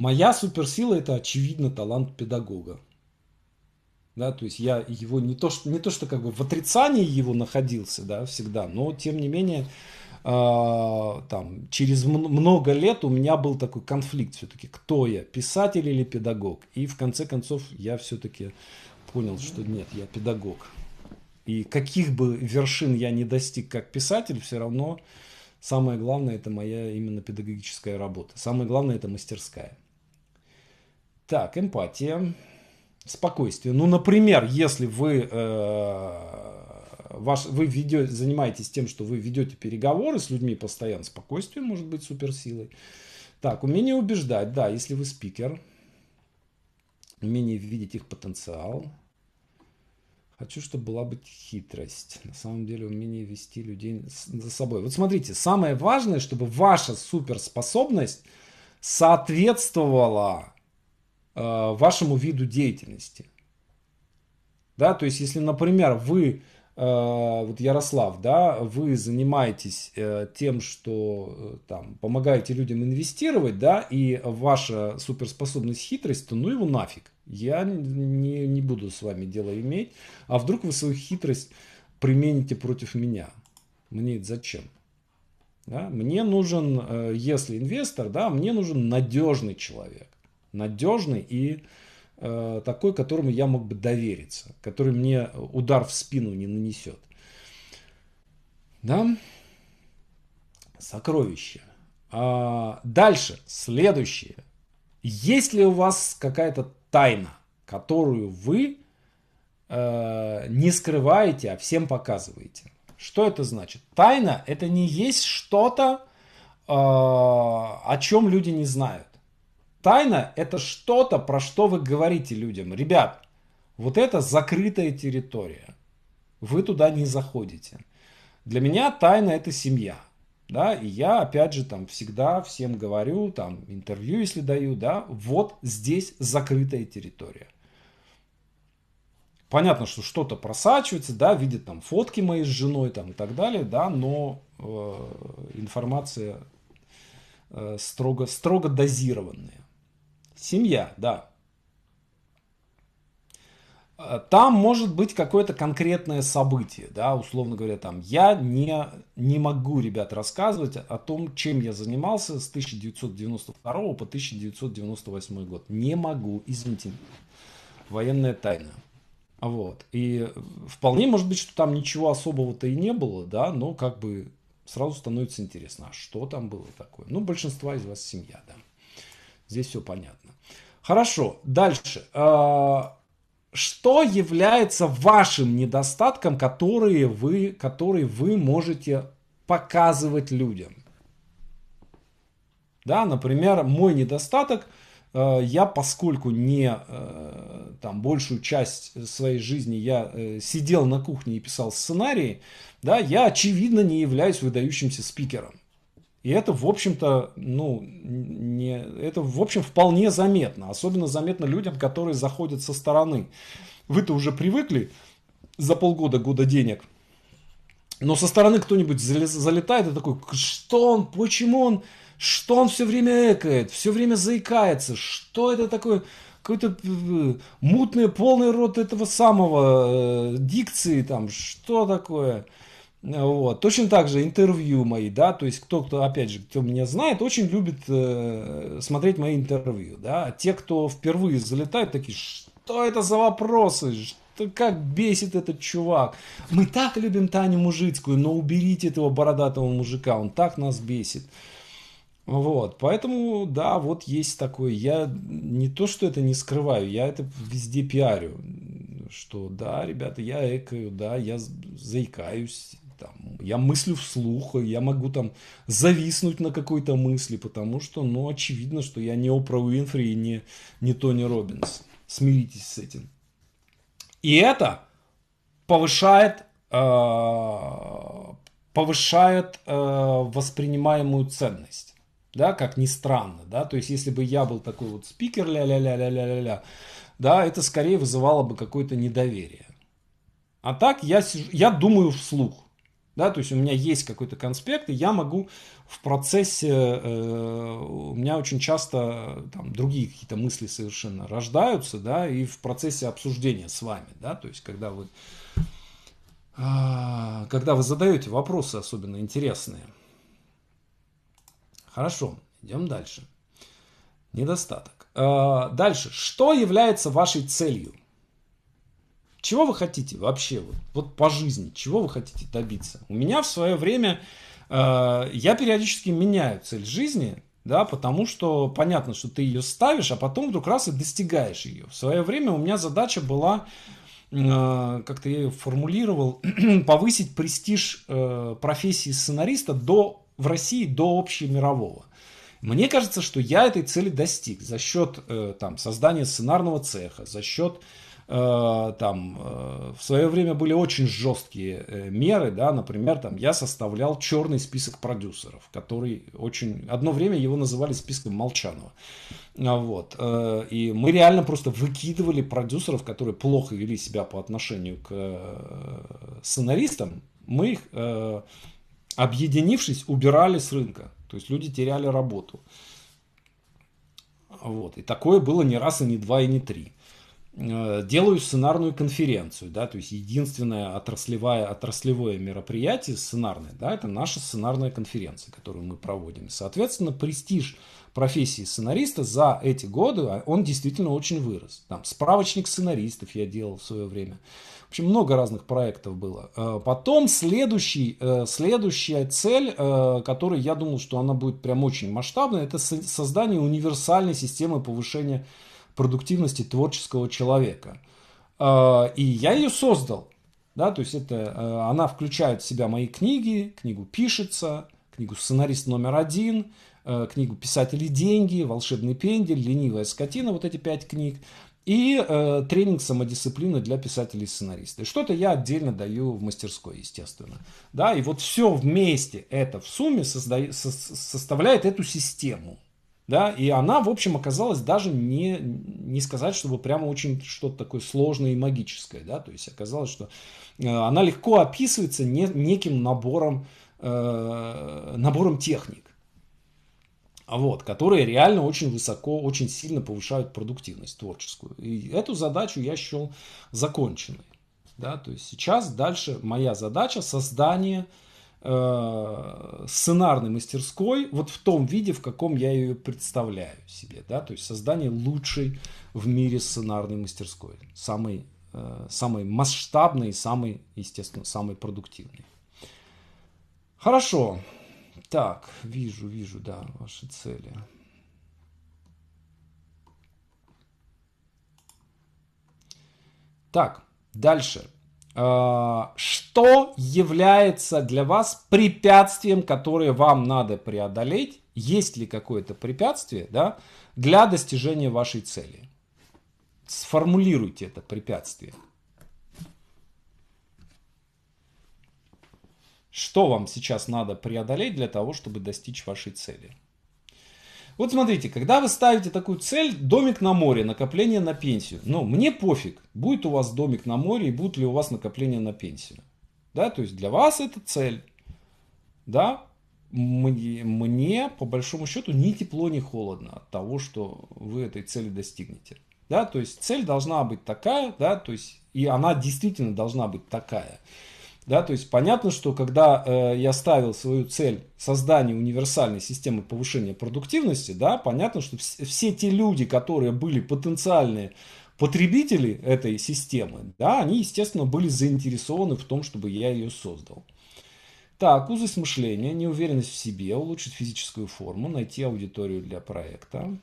Моя суперсила – это, очевидно, талант педагога. Да, то есть я его не то, что, не то, что как бы в отрицании его находился да, всегда, но тем не менее э, там, через много лет у меня был такой конфликт все-таки, кто я, писатель или педагог. И в конце концов я все-таки понял, что нет, я педагог. И каких бы вершин я не достиг как писатель, все равно самое главное это моя именно педагогическая работа. Самое главное это мастерская. Так, эмпатия, спокойствие. Ну, например, если вы, э, ваш, вы ведете, занимаетесь тем, что вы ведете переговоры с людьми постоянно, спокойствие может быть суперсилой. Так, умение убеждать, да, если вы спикер, умение видеть их потенциал. Хочу, чтобы была быть хитрость. На самом деле умение вести людей за собой. Вот смотрите, самое важное, чтобы ваша суперспособность соответствовала Э, вашему виду деятельности. Да, то есть, если, например, вы, э, вот Ярослав, да, вы занимаетесь э, тем, что там помогаете людям инвестировать, да, и ваша суперспособность хитрость, то ну его нафиг. Я не, не буду с вами дело иметь. А вдруг вы свою хитрость примените против меня? Мне это зачем? Да? Мне нужен, если инвестор, да, мне нужен надежный человек надежный и э, такой, которому я мог бы довериться, который мне удар в спину не нанесет. Да? Сокровище. А дальше, следующее. Есть ли у вас какая-то тайна, которую вы э, не скрываете, а всем показываете? Что это значит? Тайна это не есть что-то, э, о чем люди не знают. Тайна – это что-то, про что вы говорите людям. Ребят, вот это закрытая территория. Вы туда не заходите. Для меня тайна – это семья. Да, и я, опять же, там всегда всем говорю, там интервью, если даю, да, вот здесь закрытая территория. Понятно, что что-то просачивается, да, видят там фотки мои с женой там и так далее, да, но э, информация э, строго, строго дозированная. Семья, да. Э, там может быть какое-то конкретное событие, да, условно говоря, там я не, не могу, ребят, рассказывать о том, чем я занимался с 1992 по 1998 год. Не могу, извините, военная тайна. Вот. И вполне может быть, что там ничего особого-то и не было, да, но как бы сразу становится интересно, а что там было такое? Ну, большинство из вас семья, да. Здесь все понятно. Хорошо, дальше. А, что является вашим недостатком, который вы, который вы можете показывать людям? Да, например, мой недостаток, а, я поскольку не э, там большую часть своей жизни я э, сидел на кухне и писал сценарии, да, я очевидно не являюсь выдающимся спикером. И это, в общем-то, ну, не, это, в общем, вполне заметно. Особенно заметно людям, которые заходят со стороны. Вы-то уже привыкли за полгода, года денег. Но со стороны кто-нибудь залетает и такой, что он, почему он, что он все время экает, все время заикается, что это такое, какой-то э, мутный, полный рот этого самого э, дикции там, что такое. Вот. Точно так же интервью мои, да, то есть кто, кто опять же, кто меня знает, очень любит э, смотреть мои интервью, да. А те, кто впервые залетают, такие, что это за вопросы, что, как бесит этот чувак. Мы так любим Таню Мужицкую, но уберите этого бородатого мужика, он так нас бесит. Вот, поэтому, да, вот есть такое. Я не то, что это не скрываю, я это везде пиарю что да, ребята, я экаю, да, я заикаюсь, там, я мыслю вслух, я могу там зависнуть на какой-то мысли, потому что, ну, очевидно, что я не Опра Уинфри и не, не Тони Робинс. Смиритесь с этим. И это повышает, э, повышает э, воспринимаемую ценность. Да, как ни странно, да, то есть если бы я был такой вот спикер, ля-ля-ля-ля-ля-ля, да, это скорее вызывало бы какое-то недоверие. А так я, сижу, я думаю вслух, да, то есть у меня есть какой-то конспект, и я могу в процессе, э, у меня очень часто э, там другие какие-то мысли совершенно рождаются, да, и в процессе обсуждения с вами, да, то есть когда вы, э, когда вы задаете вопросы особенно интересные. Хорошо, идем дальше. Недостаток. Э, дальше, что является вашей целью? Чего вы хотите вообще? Вот, вот по жизни, чего вы хотите добиться? У меня в свое время э, я периодически меняю цель жизни, да, потому что понятно, что ты ее ставишь, а потом вдруг раз и достигаешь ее. В свое время у меня задача была, э, как-то я ее формулировал, повысить престиж э, профессии сценариста до, в России до общемирового. Мне кажется, что я этой цели достиг за счет э, там, создания сценарного цеха, за счет Э, там э, в свое время были очень жесткие э, меры, да, например, там я составлял черный список продюсеров, который очень одно время его называли списком Молчанова, а, вот, и мы реально просто выкидывали продюсеров, которые плохо вели себя по отношению к сценаристам, мы их объединившись убирали с рынка, то есть люди теряли работу, вот, и такое было не раз и не два и не три. Э, делаю сценарную конференцию, да, то есть единственное отраслевое, отраслевое мероприятие сценарное, да, это наша сценарная конференция, которую мы проводим. Соответственно, престиж профессии сценариста за эти годы, а, он действительно очень вырос. Там справочник сценаристов я делал в свое время. В общем, много разных проектов было. Э, потом следующий, э, следующая цель, которой я думал, что она будет прям очень масштабная, это создание универсальной системы повышения продуктивности творческого человека. А, и я ее создал. Да, то есть это, э, она включает в себя мои книги, книгу «Пишется», книгу «Сценарист номер один», э, книгу «Писатели деньги», «Волшебный пендель», «Ленивая скотина», вот эти пять книг, и э, тренинг самодисциплины для писателей и сценаристов. Что-то я отдельно даю в мастерской, естественно. Да, и вот все вместе это в сумме созда... со... составляет эту систему. Да, и она, в общем, оказалась даже не, не сказать, чтобы прямо очень что-то такое сложное и магическое. Да? То есть оказалось, что э, она легко описывается не, неким набором, э, набором техник вот, которые реально очень высоко, очень сильно повышают продуктивность творческую. И эту задачу я счел законченной. Да, то есть сейчас дальше моя задача создание Э, сценарной мастерской вот в том виде, в каком я ее представляю себе, да, то есть создание лучшей в мире сценарной мастерской, самой, э, самой масштабной, самой, естественно, самой продуктивной. Хорошо, так, вижу, вижу, да, ваши цели. Так, дальше. Э, что является для вас препятствием, которое вам надо преодолеть, есть ли какое-то препятствие да, для достижения вашей цели. Сформулируйте это препятствие. Что вам сейчас надо преодолеть для того, чтобы достичь вашей цели? Вот смотрите, когда вы ставите такую цель, домик на море, накопление на пенсию. Ну, мне пофиг, будет у вас домик на море и будет ли у вас накопление на пенсию. Да, то есть для вас это цель. Да, мне, мне по большому счету ни тепло, ни холодно от того, что вы этой цели достигнете. Да, то есть цель должна быть такая, да, то есть и она действительно должна быть такая. Да, то есть понятно, что когда э, я ставил свою цель создания универсальной системы повышения продуктивности, да, понятно, что вс- все те люди, которые были потенциальные потребители этой системы, да, они, естественно, были заинтересованы в том, чтобы я ее создал. Так, узость мышления, неуверенность в себе, улучшить физическую форму, найти аудиторию для проекта.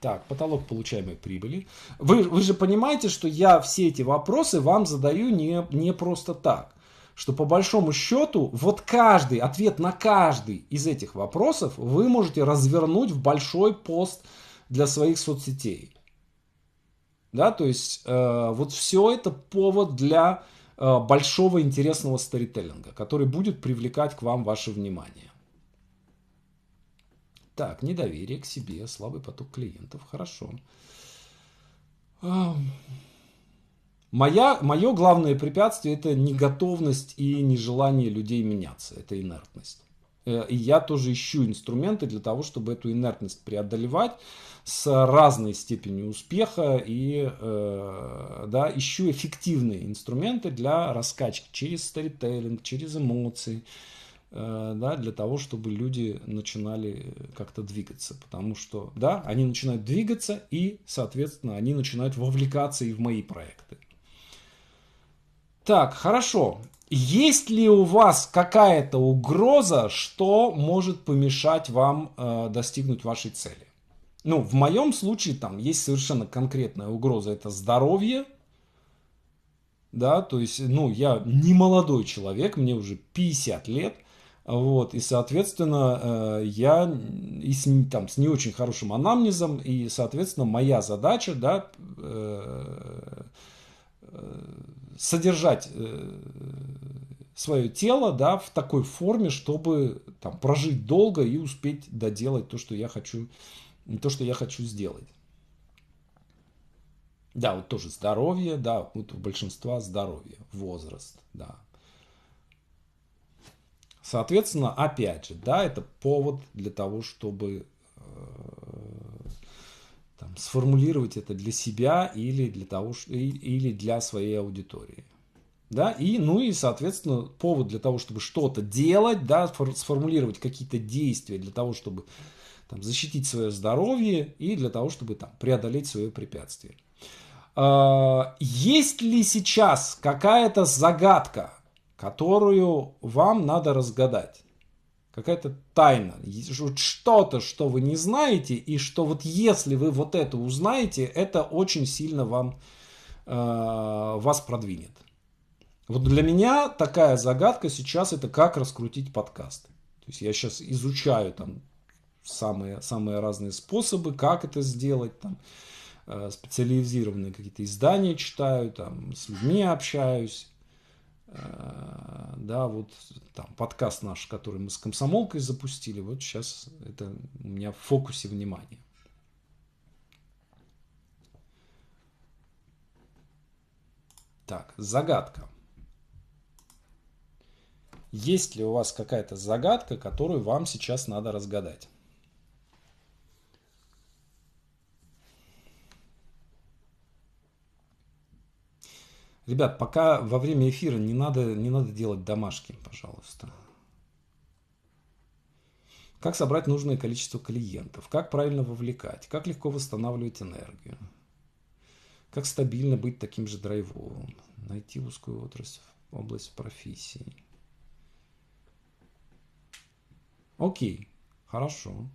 Так, потолок получаемой прибыли. Вы, вы же понимаете, что я все эти вопросы вам задаю не, не просто так. Что по большому счету, вот каждый, ответ на каждый из этих вопросов вы можете развернуть в большой пост для своих соцсетей. Да, то есть э, вот все это повод для э, большого интересного сторителлинга, который будет привлекать к вам ваше внимание. Так, недоверие к себе, слабый поток клиентов, хорошо. А, моя, мое главное препятствие это неготовность и нежелание людей меняться, это инертность. Э, и я тоже ищу инструменты для того, чтобы эту инертность преодолевать с разной степенью успеха и э, да, ищу эффективные инструменты для раскачки через старитейлинг, через эмоции, Э, да, для того, чтобы люди начинали э, как-то двигаться. Потому что, да, они начинают двигаться, и, соответственно, они начинают вовлекаться и в мои проекты. Так, хорошо. Есть ли у вас какая-то угроза, что может помешать вам э, достигнуть вашей цели? Ну, в моем случае там есть совершенно конкретная угроза. Это здоровье, да, то есть, ну, я не молодой человек, мне уже 50 лет, вот, и, соответственно, э, я и с, там, с не очень хорошим анамнезом, и, соответственно, моя задача, да, э, э, содержать свое тело, да, в такой форме, чтобы там, прожить долго и успеть доделать то, что я хочу, то, что я хочу сделать. Да, вот тоже здоровье, да, вот у большинства здоровье, возраст, да. Соответственно, опять же, да, это повод для того, чтобы э, там, сформулировать это для себя или для того, или для своей аудитории. Да, и, ну и, соответственно, повод для того, чтобы что-то делать, да, сформулировать какие-то действия для того, чтобы там, защитить свое здоровье и для того, чтобы там, преодолеть свое препятствие. А, есть ли сейчас какая-то загадка которую вам надо разгадать. Какая-то тайна, что-то, что вы не знаете, и что вот если вы вот это узнаете, это очень сильно вам, э, вас продвинет. Вот для меня такая загадка сейчас это как раскрутить подкасты То есть я сейчас изучаю там самые, самые разные способы, как это сделать, там, э, специализированные какие-то издания читаю, там, с людьми общаюсь. Э, да, вот там подкаст наш, который мы с комсомолкой запустили, вот сейчас это у меня в фокусе внимания. Так, загадка. Есть ли у вас какая-то загадка, которую вам сейчас надо разгадать? Ребят, пока во время эфира не надо, не надо делать домашки, пожалуйста. Как собрать нужное количество клиентов? Как правильно вовлекать? Как легко восстанавливать энергию? Как стабильно быть таким же драйвовым? Найти узкую отрасль, область профессии. Окей, хорошо.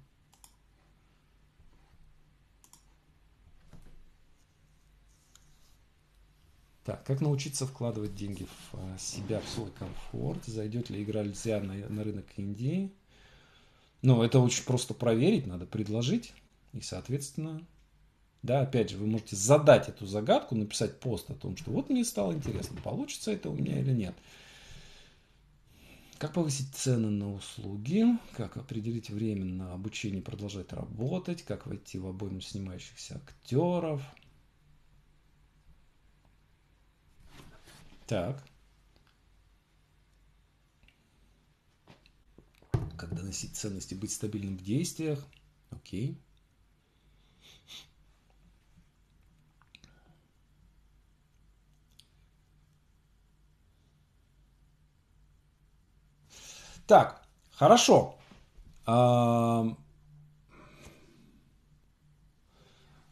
Так, как научиться вкладывать деньги в э, себя, в свой комфорт? Зайдет ли игра Льзя на, на рынок Индии? Ну, это очень просто проверить, надо предложить. И, соответственно, да, опять же, вы можете задать эту загадку, написать пост о том, что вот мне стало интересно, получится это у меня или нет. Как повысить цены на услуги? Как определить время на обучение продолжать работать? Как войти в обойму снимающихся актеров? Так. Как доносить ценности, быть стабильным в действиях. Окей. Так, хорошо.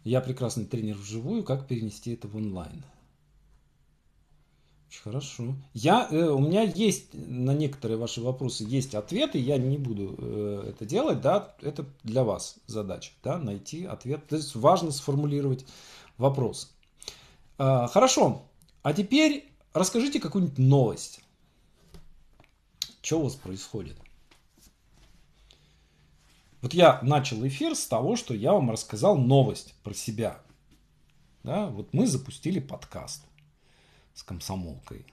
Я прекрасный тренер вживую. Как перенести это в онлайн? Очень хорошо. Я, э, у меня есть на некоторые ваши вопросы есть ответы, я не буду э, это делать, да, это для вас задача, да, найти ответ. То есть важно сформулировать вопрос. Э, хорошо, а теперь расскажите какую-нибудь новость. Что у вас происходит? Вот я начал эфир с того, что я вам рассказал новость про себя. Да, вот мы запустили подкаст с комсомолкой.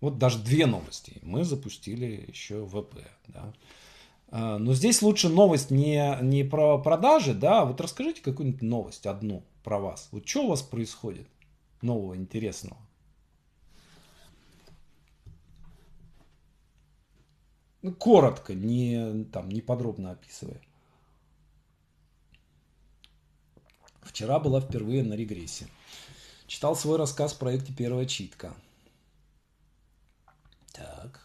Вот даже две новости. Мы запустили еще ВП. Да. А, но здесь лучше новость не, не про продажи, да, а вот расскажите какую-нибудь новость одну про вас. Вот что у вас происходит нового, интересного? Ну, коротко, не, там, не подробно описывая. Вчера была впервые на регрессе. Читал свой рассказ в проекте «Первая читка». Так.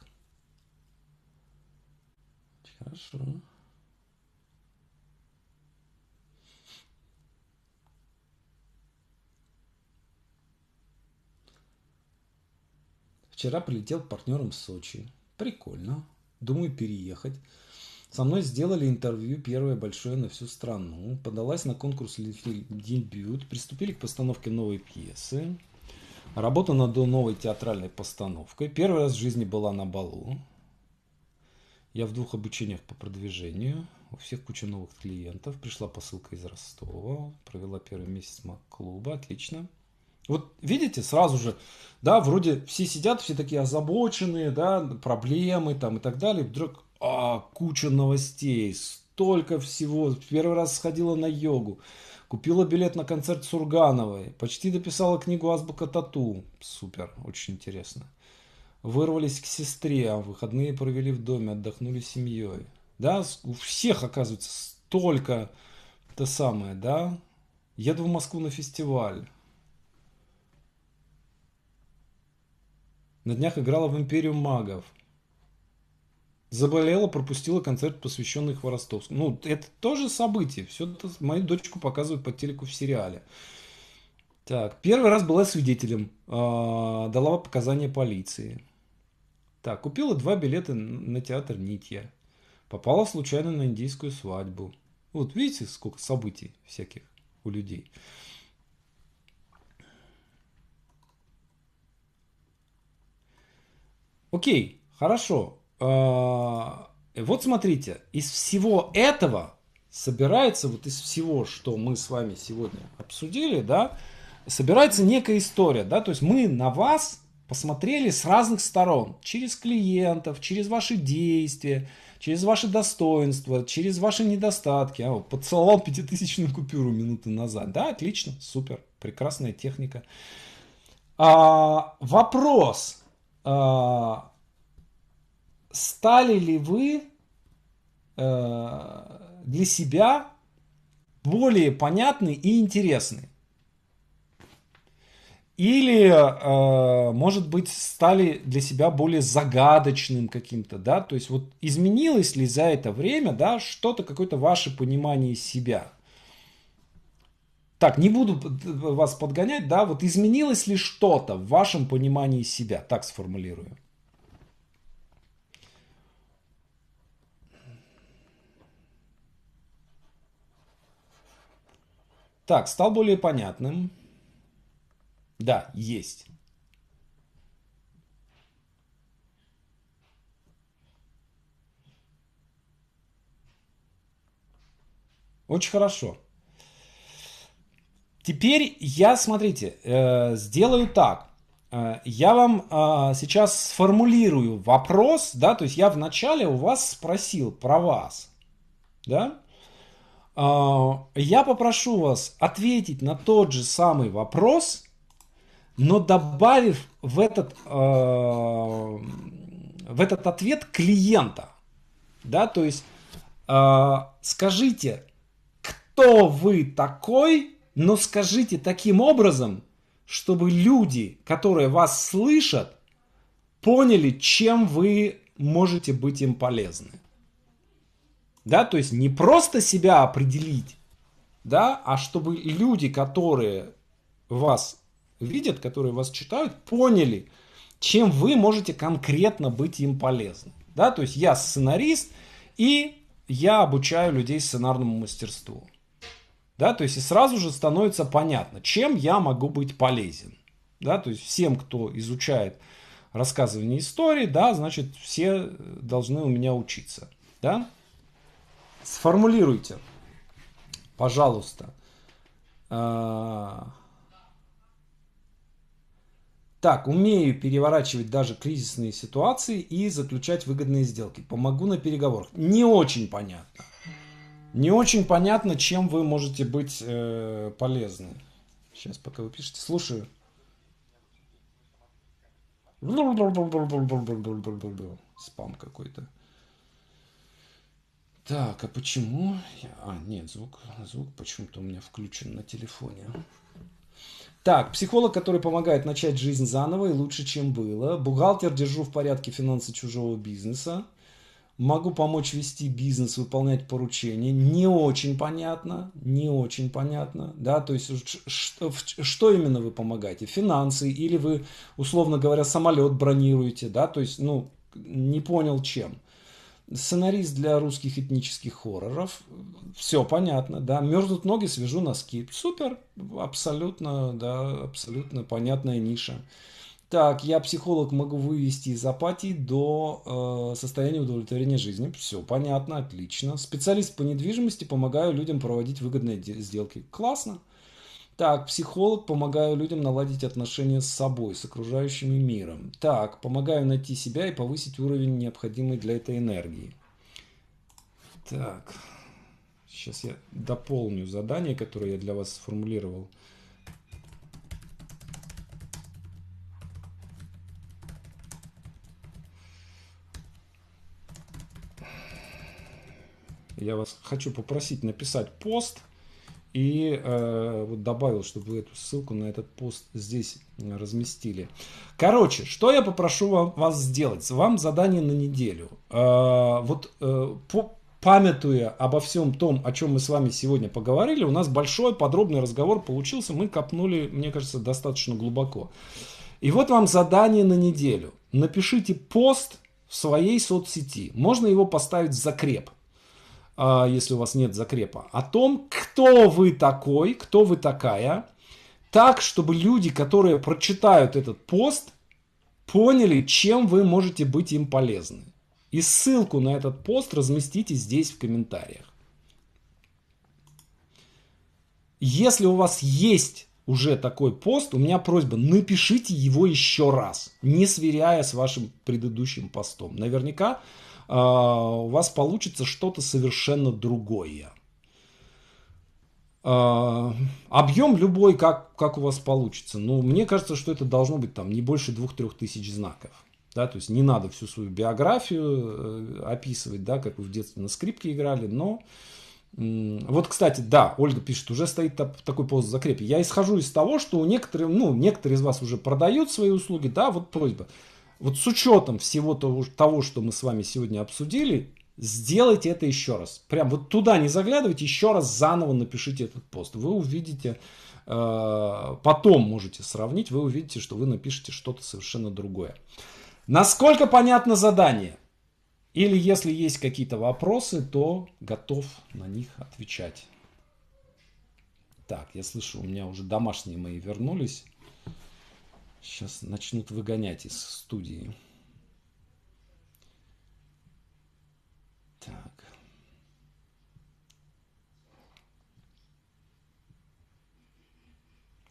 Хорошо. Вчера прилетел партнером в Сочи. Прикольно. Думаю переехать. Со мной сделали интервью, первое большое на всю страну. Подалась на конкурс «Дебют», приступили к постановке новой пьесы. Работа над новой театральной постановкой. Первый раз в жизни была на балу. Я в двух обучениях по продвижению. У всех куча новых клиентов. Пришла посылка из Ростова. Провела первый месяц клуба. Отлично. Вот видите, сразу же, да, вроде все сидят, все такие озабоченные, да, проблемы там и так далее. Вдруг а, куча новостей, столько всего. Первый раз сходила на йогу, купила билет на концерт Сургановой, почти дописала книгу «Азбука тату». Супер, очень интересно. Вырвались к сестре, а выходные провели в доме, отдохнули с семьей. Да, у всех, оказывается, столько то самое, да? Еду в Москву на фестиваль. На днях играла в Империю магов заболела, пропустила концерт, посвященный Хворостовскому. Ну, это тоже событие. Все это мою дочку показывают по телеку в сериале. Так, первый раз была свидетелем, а, дала показания полиции. Так, купила два билета на театр Нитья. Попала случайно на индийскую свадьбу. Вот видите, сколько событий всяких у людей. Окей, хорошо. А, э, вот смотрите, из всего этого собирается, вот из всего, что мы с вами сегодня обсудили, да, собирается некая история, да, то есть мы на вас посмотрели с разных сторон, через клиентов, через ваши действия, через ваши достоинства, через ваши недостатки. А, поцеловал пятитысячную купюру минуты назад. Да, отлично, супер, прекрасная техника. А, вопрос. А, стали ли вы э, для себя более понятны и интересны? Или, э, может быть, стали для себя более загадочным каким-то, да? То есть вот изменилось ли за это время, да, что-то, какое-то ваше понимание себя? Так, не буду вас подгонять, да, вот изменилось ли что-то в вашем понимании себя, так сформулирую. Так, стал более понятным. Да, есть. Очень хорошо. Теперь я, смотрите, э, сделаю так. Э, я вам э, сейчас сформулирую вопрос, да, то есть я вначале у вас спросил про вас, да, а, я попрошу вас ответить на тот же самый вопрос, но добавив в этот, а, в этот ответ клиента. Да, то есть а, скажите, кто вы такой, но скажите таким образом, чтобы люди, которые вас слышат, поняли, чем вы можете быть им полезны да, то есть не просто себя определить, да, а чтобы люди, которые вас видят, которые вас читают, поняли, чем вы можете конкретно быть им полезны. Да, то есть я сценарист, и я обучаю людей сценарному мастерству. Да, то есть и сразу же становится понятно, чем я могу быть полезен. Да, то есть всем, кто изучает рассказывание истории, да, значит, все должны у меня учиться. Да? Сформулируйте, пожалуйста. А, так, умею переворачивать даже кризисные ситуации и заключать выгодные сделки. Помогу на переговорах. Не очень понятно. Не очень понятно, чем вы можете быть э, полезны. Сейчас, пока вы пишете. Слушаю. Спам какой-то. Так, а почему... А, нет, звук, звук почему-то у меня включен на телефоне. Так, психолог, который помогает начать жизнь заново и лучше, чем было. Бухгалтер, держу в порядке финансы чужого бизнеса. Могу помочь вести бизнес, выполнять поручения. Не очень понятно, не очень понятно. Да, то есть что, что именно вы помогаете? Финансы или вы, условно говоря, самолет бронируете, да, то есть, ну, не понял чем сценарист для русских этнических хорроров. Все понятно, да. Мерзнут ноги, свяжу носки. Супер, абсолютно, да, абсолютно понятная ниша. Так, я психолог, могу вывести из апатии до э, состояния удовлетворения жизни. Все понятно, отлично. Специалист по недвижимости, помогаю людям проводить выгодные сделки. Классно. Э, так, психолог, помогаю людям наладить отношения с собой, с окружающим миром. Так, помогаю найти себя и повысить уровень, необходимый для этой энергии. Так, сейчас я дополню задание, которое я для вас сформулировал. Я вас хочу попросить написать пост – и э, вот добавил, чтобы вы эту ссылку на этот пост здесь э, разместили. Короче, что я попрошу вам, вас сделать? Вам задание на неделю. Э, вот э, по, памятуя обо всем том, о чем мы с вами сегодня поговорили, у нас большой подробный разговор получился. Мы копнули, мне кажется, достаточно глубоко. И вот вам задание на неделю. Напишите пост в своей соцсети. Можно его поставить в закреп. А, если у вас нет закрепа, о том, кто вы такой, кто вы такая, так, чтобы люди, которые прочитают этот пост, поняли, чем вы можете быть им полезны. И ссылку на этот пост разместите здесь в комментариях. Если у вас есть уже такой пост, у меня просьба, напишите его еще раз, не сверяя с вашим предыдущим постом. Наверняка а, у вас получится что-то совершенно другое. А, объем любой, как, как у вас получится. Но ну, мне кажется, что это должно быть там не больше 2-3 тысяч знаков. Да, то есть не надо всю свою биографию э, описывать, да, как вы в детстве на скрипке играли, но вот, кстати, да, Ольга пишет, уже стоит такой пост в закрепе. Я исхожу из того, что у некоторых, ну, некоторые из вас уже продают свои услуги, да, вот просьба вот с учетом всего того, того, что мы с вами сегодня обсудили, сделайте это еще раз. Прям вот туда не заглядывайте, еще раз заново напишите этот пост. Вы увидите, э, потом можете сравнить, вы увидите, что вы напишете что-то совершенно другое. Насколько понятно задание? Или если есть какие-то вопросы, то готов на них отвечать. Так, я слышу, у меня уже домашние мои вернулись. Сейчас начнут выгонять из студии. Так.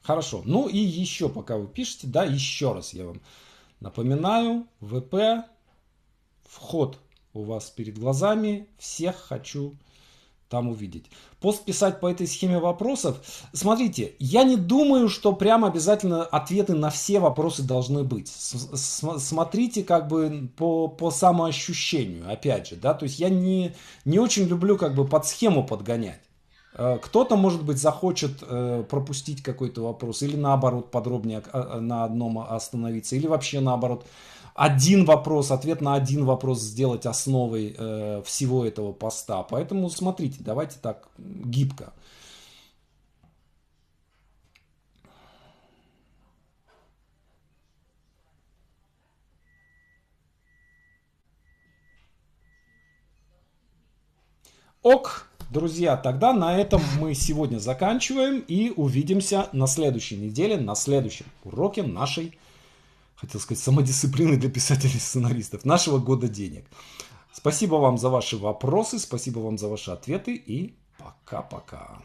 Хорошо. Ну и еще, пока вы пишете, да, еще раз я вам напоминаю, ВП, вход у вас перед глазами, всех хочу там увидеть. Пост писать по этой схеме вопросов. Смотрите, я не думаю, что прям обязательно ответы на все вопросы должны быть. С -с Смотрите как бы по, по самоощущению, опять же, да, то есть я не, не очень люблю как бы под схему подгонять. Э, кто-то, может быть, захочет э, пропустить какой-то вопрос или наоборот подробнее э, на одном остановиться, или вообще наоборот один вопрос, ответ на один вопрос сделать основой э, всего этого поста. Поэтому смотрите, давайте так гибко. Ок, друзья, тогда на этом мы сегодня заканчиваем и увидимся на следующей неделе, на следующем уроке нашей хотел сказать, самодисциплины для писателей и сценаристов нашего года денег. Спасибо вам за ваши вопросы, спасибо вам за ваши ответы и пока-пока.